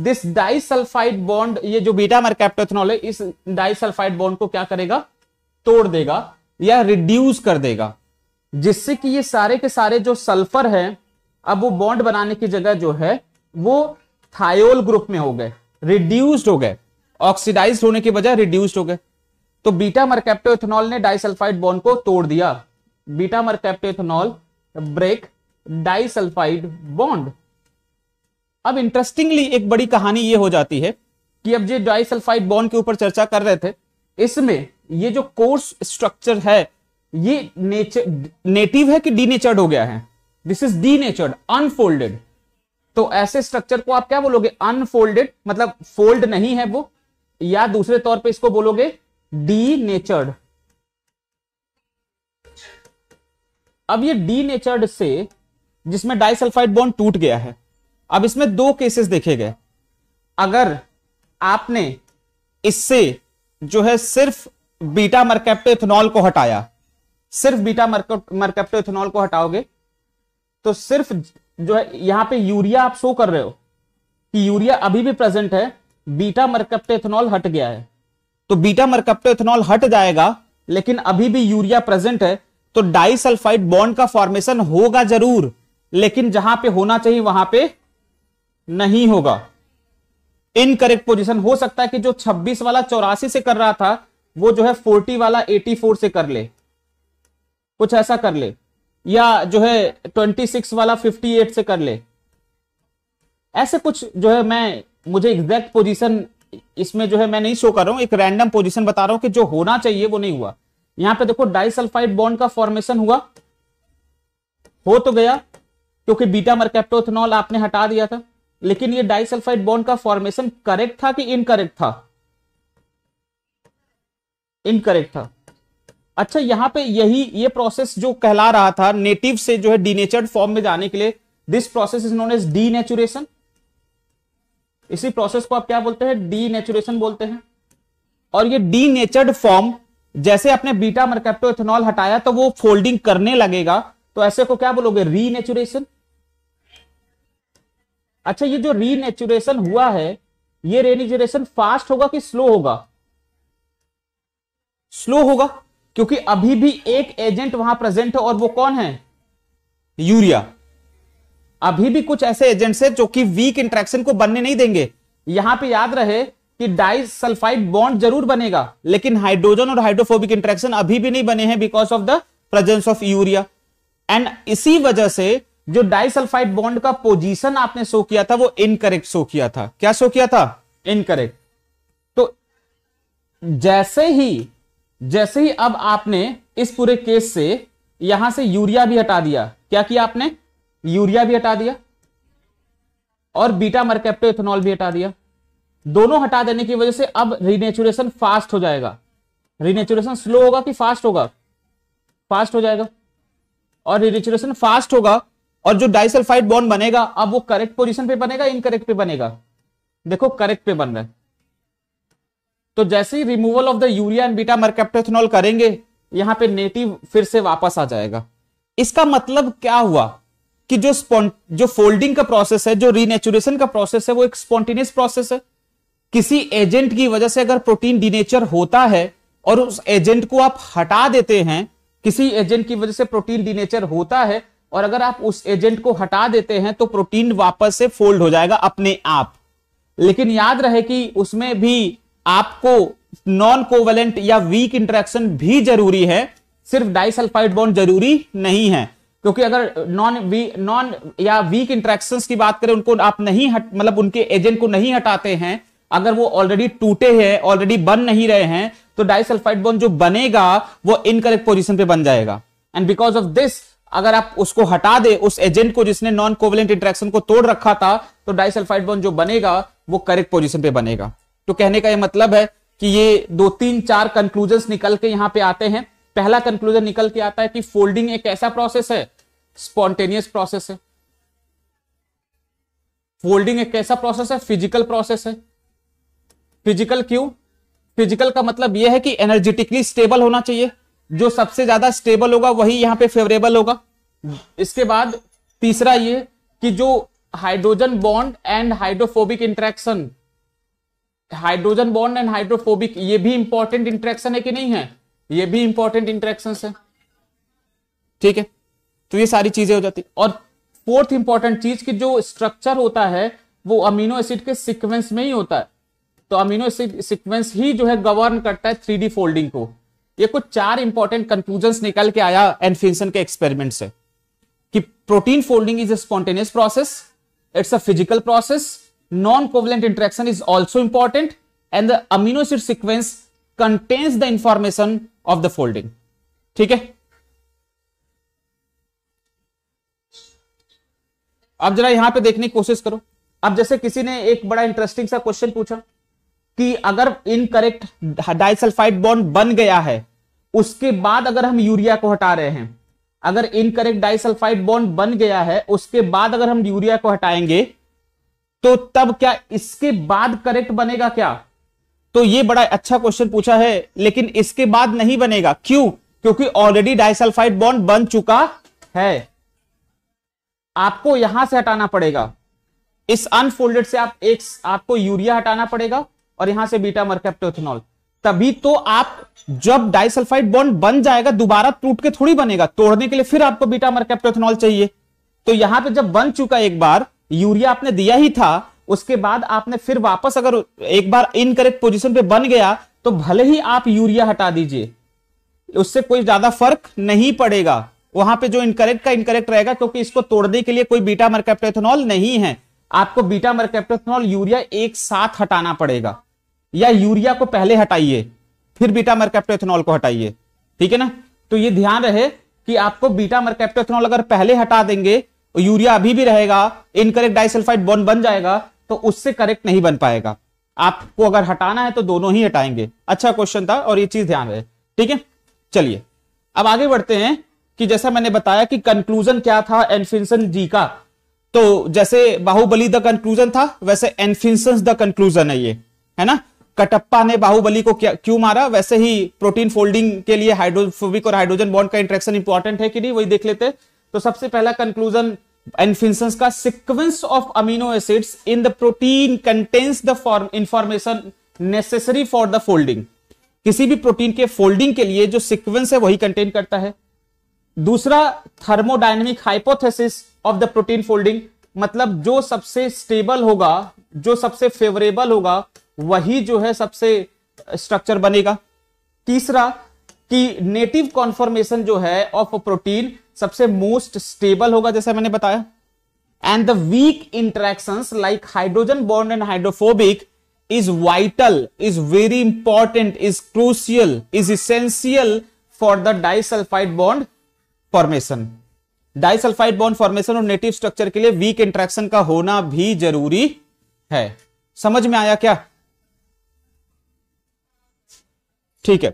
this disulphide bond ये जो बीटा मरकैप्टोथनॉल है इस डाइसल्फाइड बॉन्ड को क्या करेगा तोड़ देगा या रिड्यूस कर देगा जिससे कि ये सारे के सारे जो सल्फर है अब वो बॉन्ड बनाने की जगह जो है वो थायोल ग्रुप में हो गए रिड्यूस्ड हो गए ऑक्सीडाइज होने के बजाय रिड्यूस्ड हो गए तो बीटा मरकैप्टोथनॉल ने डाइसल्फाइड बॉन्ड को तोड़ दिया beta mercaptoethanol break disulphide bond अब इंटरेस्टिंगली एक बड़ी कहानी ये हो जाती है कि अब जो डाइसल्फाइड बॉन्ड के ऊपर चर्चा कर रहे थे इसमें ये जो कोर्स स्ट्रक्चर है ये नेचर नेटिव है कि डीनेचर्ड हो गया है दिस इज नेचर्ड अनफोल्डेड तो ऐसे स्ट्रक्चर को आप क्या बोलोगे अनफोल्डेड मतलब फोल्ड नहीं है वो या दूसरे तौर पे इसको बोलोगे डी नेचर्ड अब ये डी नेचर्ड से जिसमें डाइसल्फाइड बॉन्ड टूट गया है अब इसमें दो केसेस देखे गए अगर आपने इससे जो है सिर्फ बीटा मरकेप्टो इथेनॉल को हटाया सिर्फ बीटा मरकैप्टो इथेनॉल को हटाओगे तो सिर्फ जो है यहां पे यूरिया आप शो कर रहे हो कि यूरिया अभी भी प्रेजेंट है बीटा मरकेप्टो इथेनॉल हट गया है तो बीटा मरकेप्टो इथेनॉल हट जाएगा लेकिन अभी भी यूरिया प्रेजेंट है तो डाइसल्फाइड बॉन्ड का फॉर्मेशन होगा जरूर लेकिन जहां पे होना चाहिए वहां पे नहीं होगा इनकरेक्ट पोजिशन हो सकता है कि जो 26 वाला चौरासी से कर रहा था वो जो है 40 वाला 84 से कर ले कुछ ऐसा कर ले या जो है 26 वाला 58 से कर ले ऐसे कुछ जो है मैं मुझे एग्जैक्ट पोजिशन इसमें जो है मैं नहीं शो कर रहा हूं एक रैंडम पोजिशन बता रहा हूं कि जो होना चाहिए वो नहीं हुआ यहां पे देखो डाइसल्फाइड बॉन्ड का फॉर्मेशन हुआ हो तो गया क्योंकि बीटा मरकेप्टोथनॉल आपने हटा दिया था लेकिन ये डाइसल्फाइड बॉन्ड का फॉर्मेशन करेक्ट था कि इनकरेक्ट था इनकरेक्ट था अच्छा यहां पे यही ये प्रोसेस जो कहला रहा था नेटिव से जो है डीनेचर्ड फॉर्म में जाने के लिए this process is known as the इसी प्रोसेस को आप क्या बोलते हैं नेचुरेशन बोलते हैं और ये डीनेचर्ड फॉर्म जैसे आपने बीटा मरकेप्टो इथेनॉल हटाया तो वो फोल्डिंग करने लगेगा तो ऐसे को क्या बोलोगे रीनेचुरेशन अच्छा ये जो रीनेचुरेशन हुआ है ये रेनेचुरेशन फास्ट होगा कि स्लो होगा स्लो होगा क्योंकि अभी भी एक एजेंट वहां प्रेजेंट है और वो कौन है यूरिया अभी भी कुछ ऐसे एजेंट है जो कि वीक इंट्रैक्शन को बनने नहीं देंगे यहां पे याद रहे कि डाई सल्फाइड बॉन्ड जरूर बनेगा लेकिन हाइड्रोजन और हाइड्रोफोबिक इंट्रैक्शन अभी भी नहीं बने हैं because of the presence of urea and इसी वजह से जो डाइसल्फाइड बॉन्ड का पोजीशन आपने शो किया था वो इनकरेक्ट शो किया था क्या शो किया था इनकरेक्ट तो जैसे ही जैसे ही अब आपने इस पूरे केस से यहां से यूरिया भी हटा दिया क्या किया आपने यूरिया भी हटा दिया और बीटा मरकेप्टो इथेनॉल भी हटा दिया दोनों हटा देने की वजह से अब रिनेचुरेशन फास्ट हो जाएगा रिनेचुरेशन स्लो होगा कि फास्ट होगा फास्ट हो जाएगा और रिनेचुरेशन फास्ट होगा और जो डाइसल्फाइड बॉन्ड बनेगा अब वो करेक्ट पोजिशन पे बनेगा इनकरेक्ट पे बनेगा देखो करेक्ट पे बन रहा है तो जैसे ही removal of the urea and beta mercaptoethanol करेंगे यहां पे नेटिव फिर से वापस आ जाएगा इसका मतलब क्या हुआ कि जो जो फोल्डिंग का प्रोसेस है जो रीनेचुरेशन का प्रोसेस है वो एक स्पॉन्टेनियस प्रोसेस है किसी एजेंट की वजह से अगर प्रोटीन डीनेचर होता है और उस एजेंट को आप हटा देते हैं किसी एजेंट की वजह से प्रोटीन डीनेचर होता है और अगर आप उस एजेंट को हटा देते हैं तो प्रोटीन वापस से फोल्ड हो जाएगा अपने आप लेकिन याद रहे कि उसमें भी आपको नॉन कोवेलेंट या वीक इंटरेक्शन भी जरूरी है सिर्फ डाइसल्फाइड बॉन्ड जरूरी नहीं है क्योंकि अगर नॉन वी नॉन या वीक इंट्रैक्शन की बात करें उनको आप नहीं हट मतलब उनके एजेंट को नहीं हटाते हैं अगर वो ऑलरेडी टूटे हैं ऑलरेडी बन नहीं रहे हैं तो डाइसल्फाइड बॉन्ड जो बनेगा वो इनकरेक्ट पोजिशन पे बन जाएगा एंड बिकॉज ऑफ दिस अगर आप उसको हटा दे उस एजेंट को जिसने नॉन कोवलेंट इंट्रेक्शन को तोड़ रखा था तो डाइसल्फाइड बॉन्ड जो बनेगा वो करेक्ट पोजिशन पे बनेगा तो कहने का यह मतलब है कि ये दो तीन चार कंक्लूजन निकल के यहां पे आते हैं पहला कंक्लूजन निकल के आता है कि फोल्डिंग एक ऐसा प्रोसेस है स्पॉन्टेनियस प्रोसेस है फोल्डिंग एक कैसा प्रोसेस है फिजिकल प्रोसेस है फिजिकल क्यों फिजिकल का मतलब यह है कि एनर्जेटिकली स्टेबल होना चाहिए जो सबसे ज्यादा स्टेबल होगा वही यहाँ पे फेवरेबल होगा इसके बाद तीसरा ये कि जो hydrogen bond and hydrophobic interaction hydrogen bond and hydrophobic ये भी इंपॉर्टेंट इंट्रैक्शन है कि नहीं है ये भी इंपॉर्टेंट इंट्रैक्शन है ठीक है तो ये सारी चीजें हो जाती और फोर्थ इंपॉर्टेंट चीज की जो स्ट्रक्चर होता है वो अमीनो एसिड के सिक्वेंस में ही होता है तो अमीनो एसिड सिक्वेंस ही जो है गवर्न करता है थ्री फोल्डिंग को ये कुछ चार इंपॉर्टेंट कंक्लूजन निकल के आया एनफिंसन के एक्सपेरिमेंट से कि protein folding is a spontaneous process it's a physical process non covalent interaction is also important and the amino acid sequence contains the information of the folding ठीक है अब जरा यहां पे देखने की कोशिश करो अब जैसे किसी ने एक बड़ा इंटरेस्टिंग सा क्वेश्चन पूछा कि अगर इनकरेक्ट डाइसल्फाइड बॉन्ड बन गया है उसके बाद अगर हम यूरिया को हटा रहे हैं अगर इनकरेक्ट डाइसल्फाइड बॉन्ड बन गया है उसके बाद अगर हम यूरिया को हटाएंगे तो तब क्या इसके बाद करेक्ट बनेगा क्या तो ये बड़ा अच्छा क्वेश्चन पूछा है लेकिन इसके बाद नहीं बनेगा क्यों क्योंकि ऑलरेडी डाइसल्फाइड बॉन्ड बन चुका है आपको यहां से हटाना पड़ेगा इस अनफोल्डेड से आप एक आपको यूरिया हटाना पड़ेगा और यहां से बीटा मरकेप्टोथेनॉल तभी तो आप जब डाइसल्फाइड बॉन्ड बन जाएगा दोबारा टूट के थोड़ी बनेगा तोड़ने के लिए फिर आपको बीटा मरकैप्टोथेनॉल चाहिए तो यहां पे जब बन चुका एक बार यूरिया आपने दिया ही था उसके बाद आपने फिर वापस अगर एक बार इनकरेक्ट पोजिशन पे बन गया तो भले ही आप यूरिया हटा दीजिए उससे कोई ज्यादा फर्क नहीं पड़ेगा वहां पे जो इनकरेक्ट का इनकरेक्ट रहेगा क्योंकि इसको तोड़ने के लिए कोई बीटा मरकैप्टोथेनॉल नहीं है आपको बीटा मरकैप्टोथेनॉल यूरिया एक साथ हटाना पड़ेगा या यूरिया को पहले हटाइए फिर बीटा मरकैप्टोएथेनॉल को हटाइए ठीक है ना तो ये ध्यान रहे कि आपको बीटा मरकैप्टोएथेनॉल अगर पहले हटा देंगे यूरिया अभी भी रहेगा इनकरेक्ट डाइसल्फाइड बॉन्ड बन जाएगा तो उससे करेक्ट नहीं बन पाएगा आपको अगर हटाना है तो दोनों ही हटाएंगे अच्छा क्वेश्चन था और ये चीज ध्यान रहे ठीक है चलिए अब आगे बढ़ते हैं कि जैसा मैंने बताया कि कंक्लूजन क्या था एनफिनसन जी का तो जैसे बाहुबली द कंक्लूजन था वैसे एनफिनसन द कंक्लूजन है ये है ना कटप्पा ने बाहुबली को क्या क्यों मारा वैसे ही प्रोटीन फोल्डिंग के लिए हाइड्रोफोबिक और हाइड्रोजन बॉन्ड का इंट्रेक्शन इंपॉर्टेंट है कि नहीं वही देख लेते तो सबसे पहला कंक्लूजन एनफिनसंस का sequence of amino acids in the protein contains the form information necessary for the folding किसी भी प्रोटीन के फोल्डिंग के लिए जो सिक्वेंस है वही कंटेन करता है दूसरा thermodynamic hypothesis of the protein folding मतलब जो सबसे स्टेबल होगा जो सबसे फेवरेबल होगा वही जो है सबसे स्ट्रक्चर बनेगा तीसरा कि नेटिव कॉन्फॉर्मेशन जो है ऑफ प्रोटीन सबसे मोस्ट स्टेबल होगा जैसा मैंने बताया and the weak interaction like hydrogen bond and hydrophobic is vital is very important is crucial is essential for the disulphide bond formation disulphide bond formation और नेटिव स्ट्रक्चर के लिए वीक इंट्रैक्शन का होना भी जरूरी है समझ में आया क्या ठीक है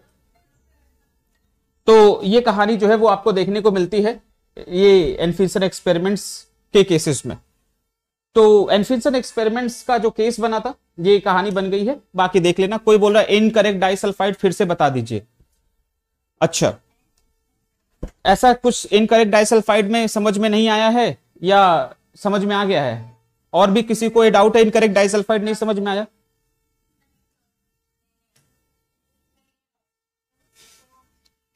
तो ये कहानी जो है वो आपको देखने को मिलती है ये एनफिंसन एक्सपेरिमेंट्स के केसेस में तो एनफिंसन एक्सपेरिमेंट्स का जो केस बना था ये कहानी बन गई है बाकी देख लेना कोई बोल रहा है इनकरेक्ट डाइसल्फाइड फिर से बता दीजिए अच्छा ऐसा कुछ इनकरेक्ट डाइसल्फाइड में समझ में नहीं आया है या समझ में आ गया है और भी किसी को ये डाउट है इनकरेक्ट डाइसल्फाइड नहीं समझ में आया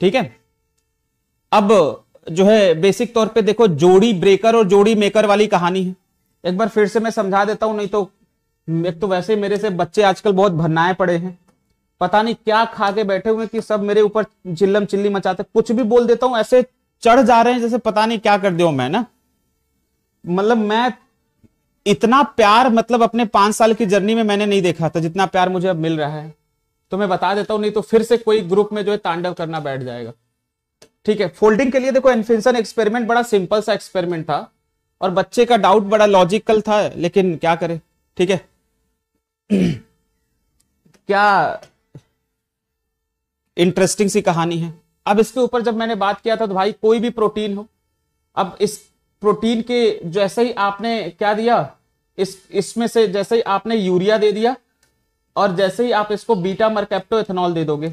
ठीक है अब जो है बेसिक तौर पे देखो जोड़ी ब्रेकर और जोड़ी मेकर वाली कहानी है एक बार फिर से मैं समझा देता हूं नहीं तो एक तो वैसे मेरे से बच्चे आजकल बहुत भरनाए पड़े हैं पता नहीं क्या खा के बैठे हुए कि सब मेरे ऊपर चिल्लम चिल्ली मचाते कुछ भी बोल देता हूं ऐसे चढ़ जा रहे हैं जैसे पता नहीं क्या कर दो मैं ना मतलब मैं इतना प्यार मतलब अपने पांच साल की जर्नी में मैंने नहीं देखा था जितना प्यार मुझे अब मिल रहा है तो मैं बता देता हूं नहीं तो फिर से कोई ग्रुप में जो है तांडव करना बैठ जाएगा ठीक है फोल्डिंग के लिए देखो एनफिनसन एक्सपेरिमेंट बड़ा सिंपल सा एक्सपेरिमेंट था और बच्चे का डाउट बड़ा लॉजिकल था लेकिन क्या करे ठीक है क्या इंटरेस्टिंग सी कहानी है अब इसके ऊपर जब मैंने बात किया था तो भाई कोई भी प्रोटीन हो अब इस प्रोटीन के जैसे ही आपने क्या दिया इस इसमें से जैसे ही आपने यूरिया दे दिया और जैसे ही आप इसको बीटा मरकेप्टो इथेनॉल दे दोगे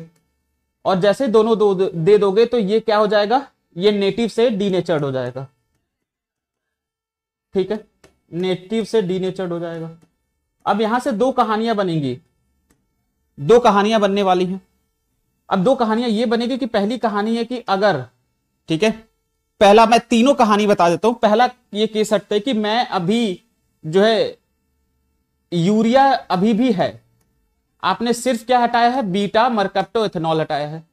और जैसे दोनों दो दे दोगे तो ये क्या हो जाएगा ये नेटिव से डीनेचर्ड हो जाएगा ठीक है नेटिव से डीनेचर्ड हो जाएगा अब यहां से दो कहानियां बनेंगी दो कहानियां बनने वाली हैं अब दो कहानियां ये बनेगी कि पहली कहानी है कि अगर ठीक है पहला मैं तीनों कहानी बता देता हूं पहला ये कह सकते हैं कि मैं अभी जो है यूरिया अभी भी है आपने सिर्फ क्या हटाया है बीटा मरकप्टो इथेनॉल हटाया है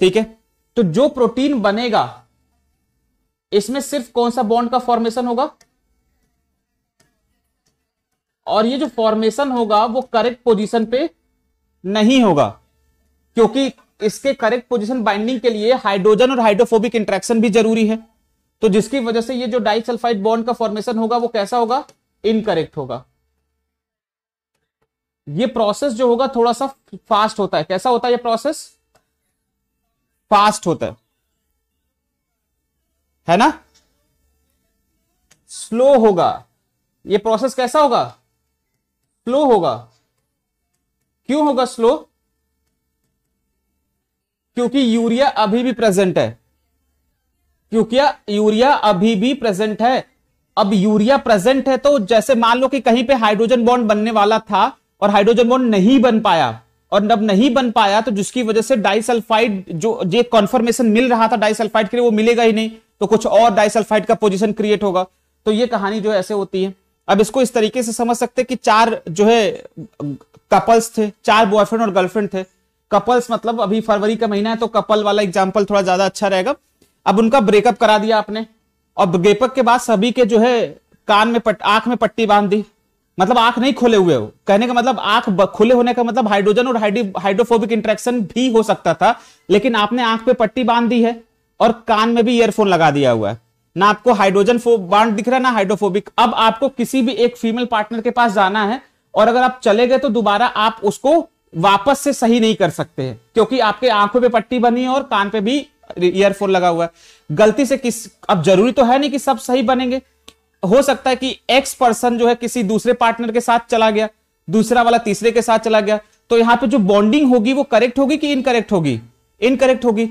ठीक है तो जो प्रोटीन बनेगा इसमें सिर्फ कौन सा बॉन्ड का फॉर्मेशन होगा और ये जो फॉर्मेशन होगा वो करेक्ट पोजीशन पे नहीं होगा क्योंकि इसके करेक्ट पोजीशन बाइंडिंग के लिए हाइड्रोजन और हाइड्रोफोबिक इंट्रैक्शन भी जरूरी है तो जिसकी वजह से ये जो डाइसल्फाइड बॉन्ड का फॉर्मेशन होगा वो कैसा होगा इनकरेक्ट होगा ये प्रोसेस जो होगा थोड़ा सा फास्ट होता है कैसा होता है ये प्रोसेस फास्ट होता है है ना स्लो होगा ये प्रोसेस कैसा होगा स्लो होगा क्यों होगा स्लो क्योंकि यूरिया अभी भी प्रेजेंट है क्योंकि यूरिया अभी भी प्रेजेंट है अब यूरिया प्रेजेंट है तो जैसे मान लो कि कहीं पे हाइड्रोजन बॉन्ड बनने वाला था और हाइड्रोजन बॉन्ड नहीं बन पाया और जब नहीं बन पाया तो जिसकी वजह से डाइसल्फाइड जो ये कॉन्फर्मेशन मिल रहा था डाइसल्फाइड के लिए वो मिलेगा ही नहीं तो कुछ और डाइसल्फाइड का पोजिशन क्रिएट होगा तो ये कहानी जो ऐसे होती है अब इसको इस तरीके से समझ सकते कि चार जो है कपल्स थे चार बॉयफ्रेंड और गर्लफ्रेंड थे कपल्स मतलब अभी फरवरी का महीना है तो कपल वाला एग्जाम्पल थोड़ा ज्यादा अच्छा रहेगा अब उनका ब्रेकअप करा दिया आपने और ब्रेकअप के बाद सभी के जो है कान में आंख में पट्टी बांध दी मतलब आंख नहीं खोले हुए हो कहने का मतलब आंख खुले होने का मतलब हाइड्रोजन और हाइड्रोफोबिक इंट्रेक्शन भी हो सकता था लेकिन आपने आंख पे पट्टी बांध दी है और कान में भी ईयरफोन लगा दिया हुआ है ना आपको हाइड्रोजन बांध दिख रहा है ना हाइड्रोफोबिक अब आपको किसी भी एक फीमेल पार्टनर के पास जाना है और अगर आप चले गए तो दोबारा आप उसको वापस से सही नहीं कर सकते क्योंकि आपके आंखों पर पट्टी बनी है और कान पे भी ईयरफोन लगा हुआ है गलती से किस अब जरूरी तो है नहीं कि सब सही बनेंगे हो सकता है कि एक्स पर्सन जो है किसी दूसरे पार्टनर के साथ चला गया दूसरा वाला तीसरे के साथ चला गया तो यहां पे जो बॉन्डिंग होगी वो करेक्ट होगी कि इनकरेक्ट होगी इनकरेक्ट होगी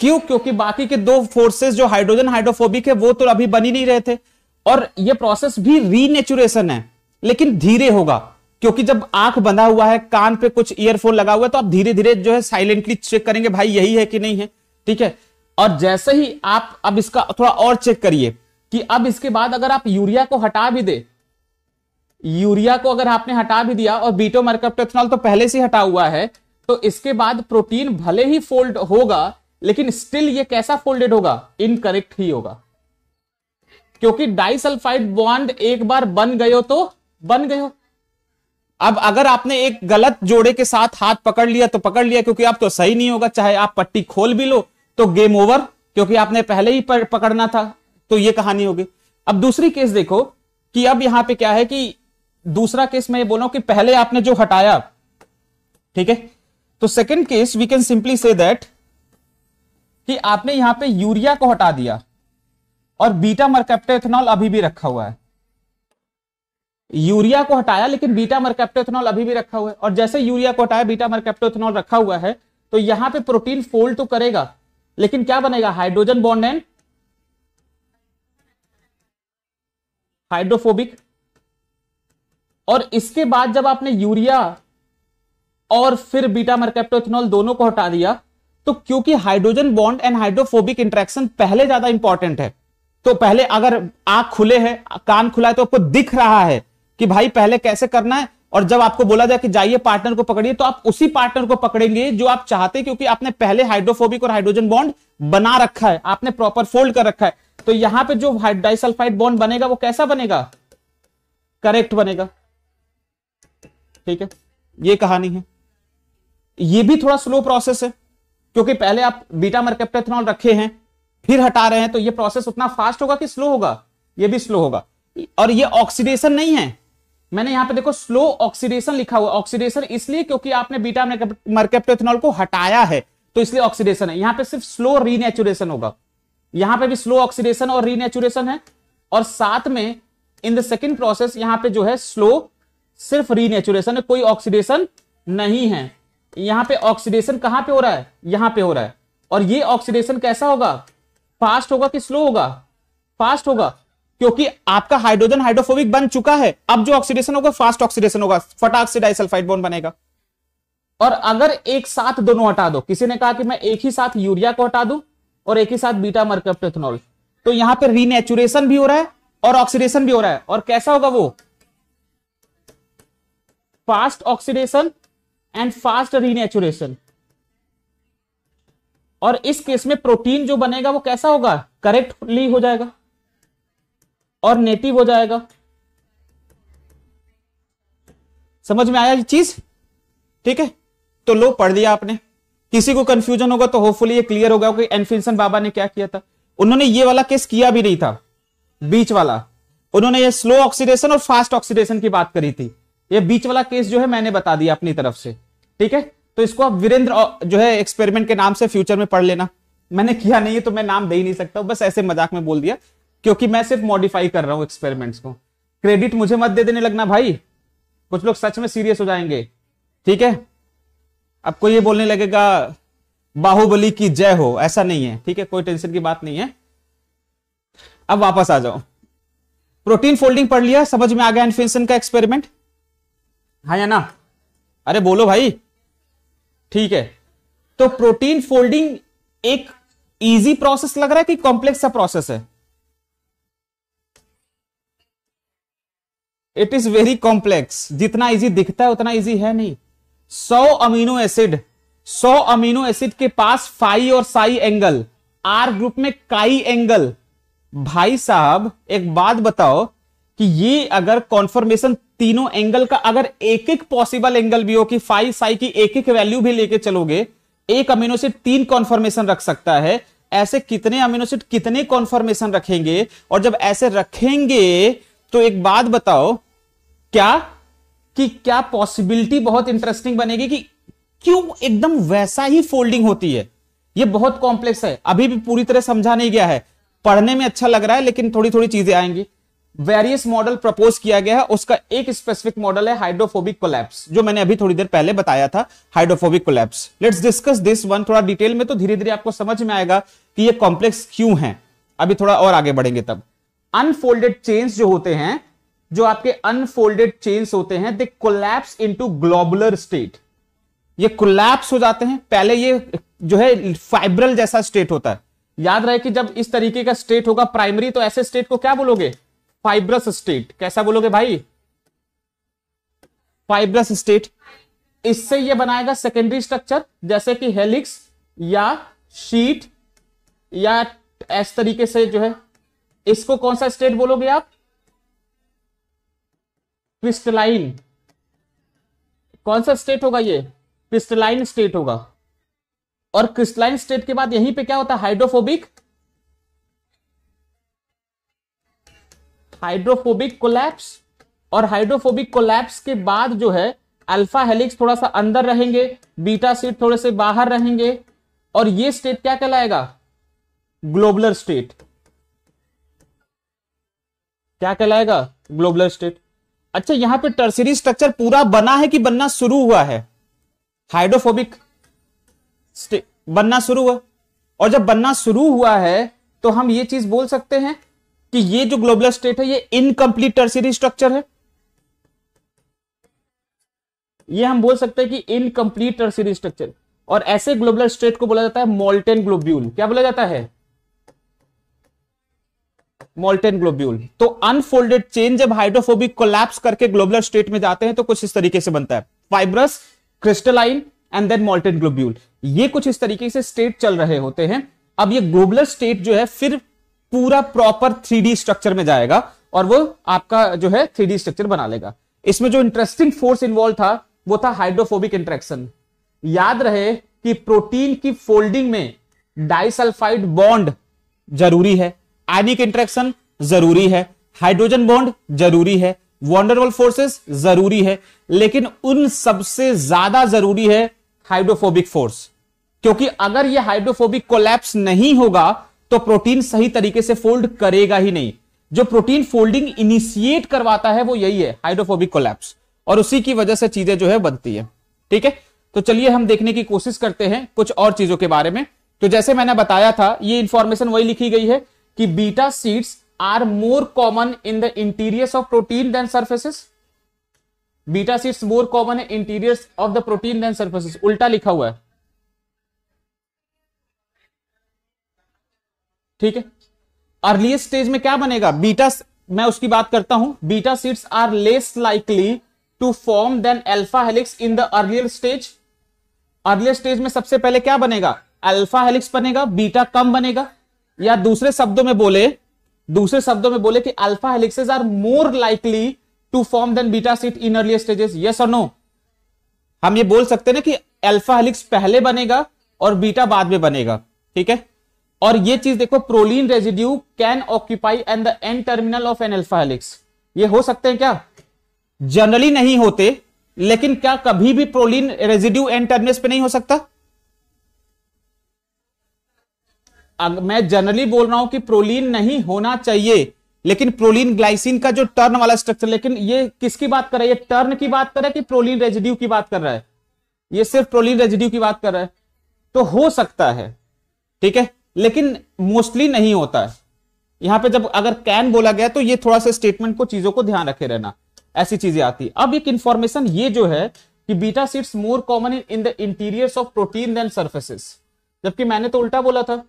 क्यों क्योंकि बाकी के दो फोर्सेस जो हाइड्रोजन हाइड्रोफोबिक है वो तो अभी बनी नहीं रहे थे और ये प्रोसेस भी रीनेचुरेशन है लेकिन धीरे होगा क्योंकि जब आंख बंधा हुआ है कान पे कुछ ईयरफोन लगा हुआ है तो आप धीरे धीरे जो है साइलेंटली चेक करेंगे भाई यही है कि नहीं है ठीक है और जैसे ही आप अब इसका थोड़ा और चेक करिए कि अब इसके बाद अगर आप यूरिया को हटा भी दे यूरिया को अगर आपने हटा भी दिया और बीटो मरकप्टेथनॉल तो पहले से हटा हुआ है तो इसके बाद प्रोटीन भले ही फोल्ड होगा लेकिन स्टिल ये कैसा फोल्डेड होगा इनकरेक्ट ही होगा क्योंकि डाइसल्फाइड बॉन्ड एक बार बन गए हो तो बन गए हो अब अगर आपने एक गलत जोड़े के साथ हाथ पकड़ लिया तो पकड़ लिया क्योंकि आप तो सही नहीं होगा चाहे आप पट्टी खोल भी लो तो गेम ओवर क्योंकि आपने पहले ही पकड़ना था तो ये कहानी होगी अब दूसरी केस देखो कि अब यहां पे क्या है कि दूसरा केस मैं ये बोला कि पहले आपने जो हटाया ठीक है तो second case we can simply say that कि आपने यहां पे यूरिया को हटा दिया और बीटा मरकैप्टोएथेनॉल अभी भी रखा हुआ है यूरिया को हटाया लेकिन बीटा मरकैप्टोएथेनॉल अभी भी रखा हुआ है और जैसे यूरिया को हटाया बीटा मरकैप्टोएथेनॉल रखा हुआ है तो यहां पे प्रोटीन फोल्ड तो करेगा लेकिन क्या बनेगा हाइड्रोजन बॉन्ड एंड हाइड्रोफोबिक और इसके बाद जब आपने यूरिया और फिर बीटा मर्कैप्टोथिनॉल दोनों को हटा दिया तो क्योंकि hydrogen bond and hydrophobic interaction पहले ज्यादा इंपॉर्टेंट है तो पहले अगर आंख खुले है कान खुला है तो आपको दिख रहा है कि भाई पहले कैसे करना है और जब आपको बोला जाए कि जाइए पार्टनर को पकड़िए तो आप उसी पार्टनर को पकड़ेंगे जो आप चाहते क्योंकि आपने पहले हाइड्रोफोबिक और हाइड्रोजन बॉन्ड बना रखा है आपने प्रॉपर फोल्ड कर रखा है तो यहां पे जो डाइसल्फाइड बॉन्ड बनेगा वो कैसा बनेगा करेक्ट बनेगा ठीक है ये कहानी है ये भी थोड़ा स्लो प्रोसेस है क्योंकि पहले आप बीटा मर्केप्टेथनॉल रखे हैं फिर हटा रहे हैं तो ये प्रोसेस उतना फास्ट होगा कि स्लो होगा ये भी स्लो होगा और ये ऑक्सीडेशन नहीं है मैंने यहां पे देखो स्लो ऑक्सीडेशन लिखा हुआ ऑक्सीडेशन इसलिए क्योंकि आपने बीटा मर्केप्टेथनॉल को हटाया है तो इसलिए ऑक्सीडेशन है यहां पे सिर्फ स्लो रीनेचुरेशन होगा यहां पे भी स्लो ऑक्सीडेशन और रीनेचुरेशन है और साथ में इन द सेकेंड प्रोसेस यहां पे जो है स्लो सिर्फ रीनेचुरेशन है कोई ऑक्सीडेशन नहीं है यहां पे ऑक्सीडेशन कहां पे हो रहा है यहां पे हो रहा है और ये ऑक्सीडेशन कैसा होगा फास्ट होगा कि स्लो होगा फास्ट होगा क्योंकि आपका हाइड्रोजन हाइड्रोफोबिक बन चुका है अब जो ऑक्सीडेशन होगा फास्ट ऑक्सीडेशन होगा फटाक से डाइसल्फाइड बोन बनेगा और अगर एक साथ दोनों हटा दो किसी ने कहा कि मैं एक ही साथ यूरिया को हटा दूं और एक ही साथ बीटा मरकअप इथेनॉल तो यहां पर रीनेचुरेशन भी हो रहा है और ऑक्सीडेशन भी हो रहा है और कैसा होगा वो fast oxidation and fast renaturation और इस केस में प्रोटीन जो बनेगा वो कैसा होगा करेक्टली हो जाएगा और नेटिव हो जाएगा समझ में आया ये चीज ठीक है तो लो पढ़ दिया आपने किसी को कंफ्यूजन होगा तो होपफुली ये क्लियर होगा कि एनफिल्सन बाबा ने क्या किया था उन्होंने ये वाला केस किया भी नहीं था बीच वाला उन्होंने ये स्लो ऑक्सीडेशन और फास्ट ऑक्सीडेशन की बात करी थी ये बीच वाला केस जो है मैंने बता दिया अपनी तरफ से ठीक है तो इसको आप वीरेंद्र जो है एक्सपेरिमेंट के नाम से फ्यूचर में पढ़ लेना मैंने किया नहीं है तो मैं नाम दे ही नहीं सकता बस ऐसे मजाक में बोल दिया क्योंकि मैं सिर्फ मॉडिफाई कर रहा हूं एक्सपेरिमेंट्स को क्रेडिट मुझे मत दे देने लगना भाई कुछ लोग सच में सीरियस हो जाएंगे ठीक है आपको ये बोलने लगेगा बाहुबली की जय हो ऐसा नहीं है ठीक है कोई टेंशन की बात नहीं है अब वापस आ जाओ प्रोटीन फोल्डिंग पढ़ लिया समझ में आ गया इन्फेंशन का एक्सपेरिमेंट हाँ या ना अरे बोलो भाई ठीक है तो प्रोटीन फोल्डिंग एक इजी प्रोसेस लग रहा है कि कॉम्प्लेक्स सा प्रोसेस है इट इज वेरी कॉम्प्लेक्स जितना इजी दिखता है उतना इजी है नहीं सौ अमीनो एसिड सौ अमीनो एसिड के पास फाई और साई एंगल आर ग्रुप में काई एंगल भाई साहब एक बात बताओ कि ये अगर कॉन्फर्मेशन तीनों एंगल का अगर एक एक पॉसिबल एंगल भी हो कि फाइव साई की एक एक वैल्यू भी लेके चलोगे एक अमीनो तीन कॉन्फर्मेशन रख सकता है ऐसे कितने अमीनो कितने कॉन्फर्मेशन रखेंगे और जब ऐसे रखेंगे तो एक बात बताओ क्या कि क्या पॉसिबिलिटी बहुत इंटरेस्टिंग बनेगी कि क्यों एकदम वैसा ही फोल्डिंग होती है ये बहुत कॉम्प्लेक्स है अभी भी पूरी तरह समझा नहीं गया है पढ़ने में अच्छा लग रहा है लेकिन थोड़ी थोड़ी चीजें आएंगी वेरियस मॉडल प्रपोज किया गया है उसका एक स्पेसिफिक मॉडल है हाइड्रोफोबिक कोलैप्स जो मैंने अभी थोड़ी देर पहले बताया था hydrophobic collapse let's discuss this one थोड़ा डिटेल में तो धीरे धीरे आपको समझ में आएगा कि ये कॉम्प्लेक्स क्यों है अभी थोड़ा और आगे बढ़ेंगे तब अनफोल्डेड चेन्स जो होते हैं जो आपके अनफोल्डेड चेन्स होते हैं they collapse into globular state ये कोलैप्स हो जाते हैं पहले ये जो है फाइब्रल जैसा स्टेट होता है याद रहे कि जब इस तरीके का स्टेट होगा प्राइमरी तो ऐसे स्टेट को क्या बोलोगे फाइब्रस स्टेट कैसा बोलोगे भाई फाइब्रस स्टेट इससे ये बनाएगा सेकेंडरी स्ट्रक्चर जैसे कि हेलिक्स या शीट या इस तरीके से जो है इसको कौन सा स्टेट बोलोगे आप क्रिस्टलाइन कौन सा स्टेट होगा ये क्रिस्टलाइन स्टेट होगा और क्रिस्टलाइन स्टेट के बाद यहीं पे क्या होता है हाइड्रोफोबिक हाइड्रोफोबिक कोलैप्स और हाइड्रोफोबिक कोलैप्स के बाद जो है अल्फा हेलिक्स थोड़ा सा अंदर रहेंगे बीटा सीट थोड़े से बाहर रहेंगे और ये स्टेट क्या कहलाएगा ग्लोबलर स्टेट क्या कहलाएगा ग्लोबलर स्टेट अच्छा यहां पे टर्सरी स्ट्रक्चर पूरा बना है कि बनना शुरू हुआ है हाइड्रोफोबिक बनना शुरू हुआ और जब बनना शुरू हुआ है तो हम ये चीज बोल सकते हैं कि ये जो ग्लोबल स्टेट है ये इनकम्प्लीट टर्सरी स्ट्रक्चर है ये हम बोल सकते हैं कि इनकम्प्लीट टर्सरी स्ट्रक्चर और ऐसे ग्लोबल स्टेट को बोला जाता है मोल्टेन ग्लोब्यूल क्या बोला जाता है मोल्टेन ग्लोब्यूल तो अनफोल्डेड चेन जब हाइड्रोफोबिक कोलैप्स करके ग्लोबुलर स्टेट में जाते हैं तो कुछ इस तरीके से बनता है fibrous crystalline and then molten globule ये कुछ इस तरीके से स्टेट चल रहे होते हैं अब ये ग्लोबुलर स्टेट जो है फिर पूरा प्रॉपर थ्री स्ट्रक्चर में जाएगा और वो आपका जो है थ्री स्ट्रक्चर बना लेगा इसमें जो इंटरेस्टिंग फोर्स इन्वॉल्व था वो था हाइड्रोफोबिक इंट्रेक्शन याद रहे कि प्रोटीन की फोल्डिंग में डाइसल्फाइड बॉन्ड जरूरी है आयनिक इंट्रैक्शन जरूरी है हाइड्रोजन बॉन्ड जरूरी है वॉन्डरवल फोर्सेस जरूरी है लेकिन उन सबसे ज्यादा जरूरी है हाइड्रोफोबिक फोर्स क्योंकि अगर यह हाइड्रोफोबिक कोलैप्स नहीं होगा तो प्रोटीन सही तरीके से फोल्ड करेगा ही नहीं जो प्रोटीन फोल्डिंग इनिशिएट करवाता है वो यही है हाइड्रोफोबिक कोलैप्स और उसी की वजह से चीजें जो है बनती है ठीक है तो चलिए हम देखने की कोशिश करते हैं कुछ और चीजों के बारे में तो जैसे मैंने बताया था ये इंफॉर्मेशन वही लिखी गई है कि beta sheets are more common in the interiors of protein than surfaces beta sheets more common है interiors of the protein than surfaces उल्टा लिखा हुआ है ठीक है अर्लीस्ट स्टेज में क्या बनेगा बीटा मैं उसकी बात करता हूं beta sheets are less likely to form than alpha helix in the earlier stage earlier stage में सबसे पहले क्या बनेगा अल्फा हेलिक्स बनेगा बीटा कम बनेगा या दूसरे शब्दों में बोले दूसरे शब्दों में बोले कि alpha helices are more likely to form than beta sheet in early stages yes और नो हम ये बोल सकते ना कि अल्फा हेलिक्स पहले बनेगा और बीटा बाद में बनेगा ठीक है और ये चीज देखो proline residue can occupy an the end terminal of an alpha helix ये हो सकते हैं क्या जनरली नहीं होते लेकिन क्या कभी भी प्रोलीन रेजिड्यू एंड टर्मिनस पे नहीं हो सकता मैं जनरली बोल रहा हूं कि प्रोलीन नहीं होना चाहिए लेकिन प्रोलीन ग्लाइसिन का जो टर्न वाला स्ट्रक्चर लेकिन ये किसकी बात कर रहा है ये टर्न की बात कर रहा है कि प्रोलीन रेजिड्यू की बात कर रहा है ये सिर्फ प्रोलीन रेजिड्यू की बात कर रहा है तो हो सकता है ठीक है लेकिन मोस्टली नहीं होता है यहां पे जब अगर कैन बोला गया तो ये थोड़ा सा स्टेटमेंट को चीजों को ध्यान रखे रहना ऐसी चीजें आती है अब एक इंफॉर्मेशन ये जो है कि beta sheets more common in the interiors of protein than surfaces जबकि मैंने तो उल्टा बोला था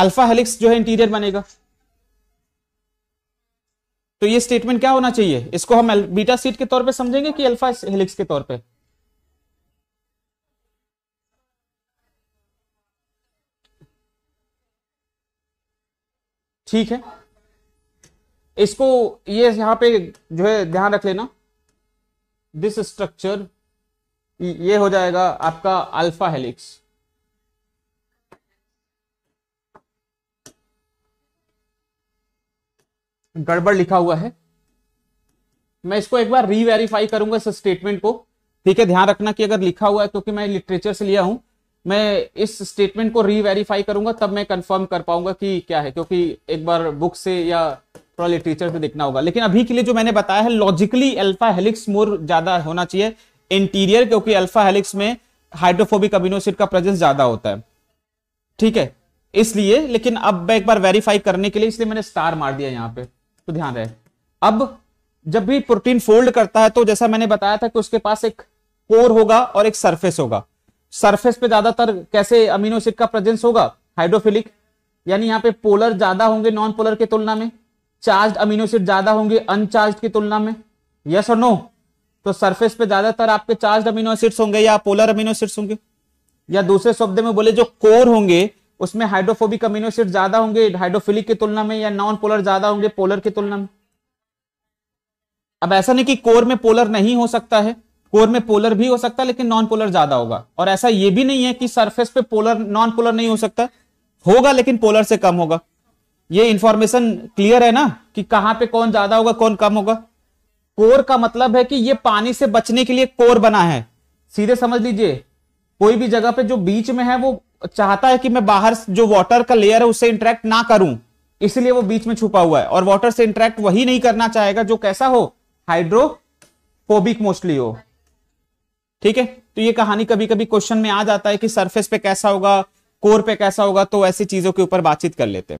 अल्फा हेलिक्स जो है इंटीरियर बनेगा तो ये स्टेटमेंट क्या होना चाहिए इसको हम बीटा सीट के तौर पे समझेंगे कि अल्फा हेलिक्स के तौर पे ठीक है इसको ये यहां पे जो है ध्यान रख लेना दिस स्ट्रक्चर ये हो जाएगा आपका अल्फा हेलिक्स गड़बड़ लिखा हुआ है मैं इसको एक बार रीवेरीफाई करूंगा इस स्टेटमेंट को ठीक है ध्यान रखना कि अगर लिखा हुआ है क्योंकि तो मैं लिटरेचर से लिया हूं मैं इस स्टेटमेंट को रीवेरीफाई करूंगा तब मैं कंफर्म कर पाऊंगा कि क्या है क्योंकि एक बार बुक से या थोड़ा लिटरेचर से देखना होगा लेकिन अभी के लिए जो मैंने बताया है लॉजिकली अल्फा हेलिक्स मोर ज्यादा होना चाहिए इंटीरियर क्योंकि अल्फा हेलिक्स में हाइड्रोफोबिक अमीनोसिड का प्रेजेंस ज्यादा होता है ठीक है इसलिए लेकिन अब मैं एक बार वेरीफाई करने के लिए इसलिए मैंने स्टार मार दिया यहाँ पे तो ध्यान रहे अब जब भी प्रोटीन फोल्ड करता है तो जैसा मैंने बताया था कि उसके पास एक कोर होगा और एक सरफेस होगा सरफेस पे ज्यादातर कैसे अमीनो एसिड का प्रेजेंस होगा हाइड्रोफिलिक यानी यहाँ पे पोलर ज्यादा होंगे नॉन पोलर की तुलना में चार्ज अमीनो एसिड ज्यादा होंगे अनचार्ज की तुलना में यस और नो तो सरफेस पे ज्यादातर आपके चार्ज अमीनो एसिड्स होंगे या पोलर अमीनो एसिड्स होंगे या दूसरे शब्द में बोले जो कोर होंगे उसमें हाइड्रोफोबिक अमीनो एसिड ज्यादा होंगे हाइड्रोफिलिक की तुलना में या नॉन पोलर ज्यादा होंगे पोलर की तुलना में अब ऐसा नहीं कि कोर में पोलर नहीं हो सकता है कोर में पोलर भी हो सकता है लेकिन नॉन पोलर ज्यादा होगा और ऐसा यह भी नहीं है कि सरफेस पे पोलर नॉन पोलर नहीं हो सकता होगा लेकिन पोलर से कम होगा ये इंफॉर्मेशन क्लियर है ना कि कहां पे कौन ज्यादा होगा कौन कम होगा कोर का मतलब है कि ये पानी से बचने के लिए कोर बना है सीधे समझ लीजिए कोई भी जगह पे जो बीच में है वो चाहता है कि मैं बाहर जो वाटर का लेयर है उससे इंटरेक्ट ना करूं इसलिए वो बीच में छुपा हुआ है और वाटर से इंटरेक्ट वही नहीं करना चाहेगा जो कैसा हो हाइड्रोफोबिक मोस्टली हो ठीक है तो ये कहानी कभी कभी क्वेश्चन में आ जाता है कि सरफेस पे कैसा होगा कोर पे कैसा होगा तो ऐसी चीजों के ऊपर बातचीत कर लेते हैं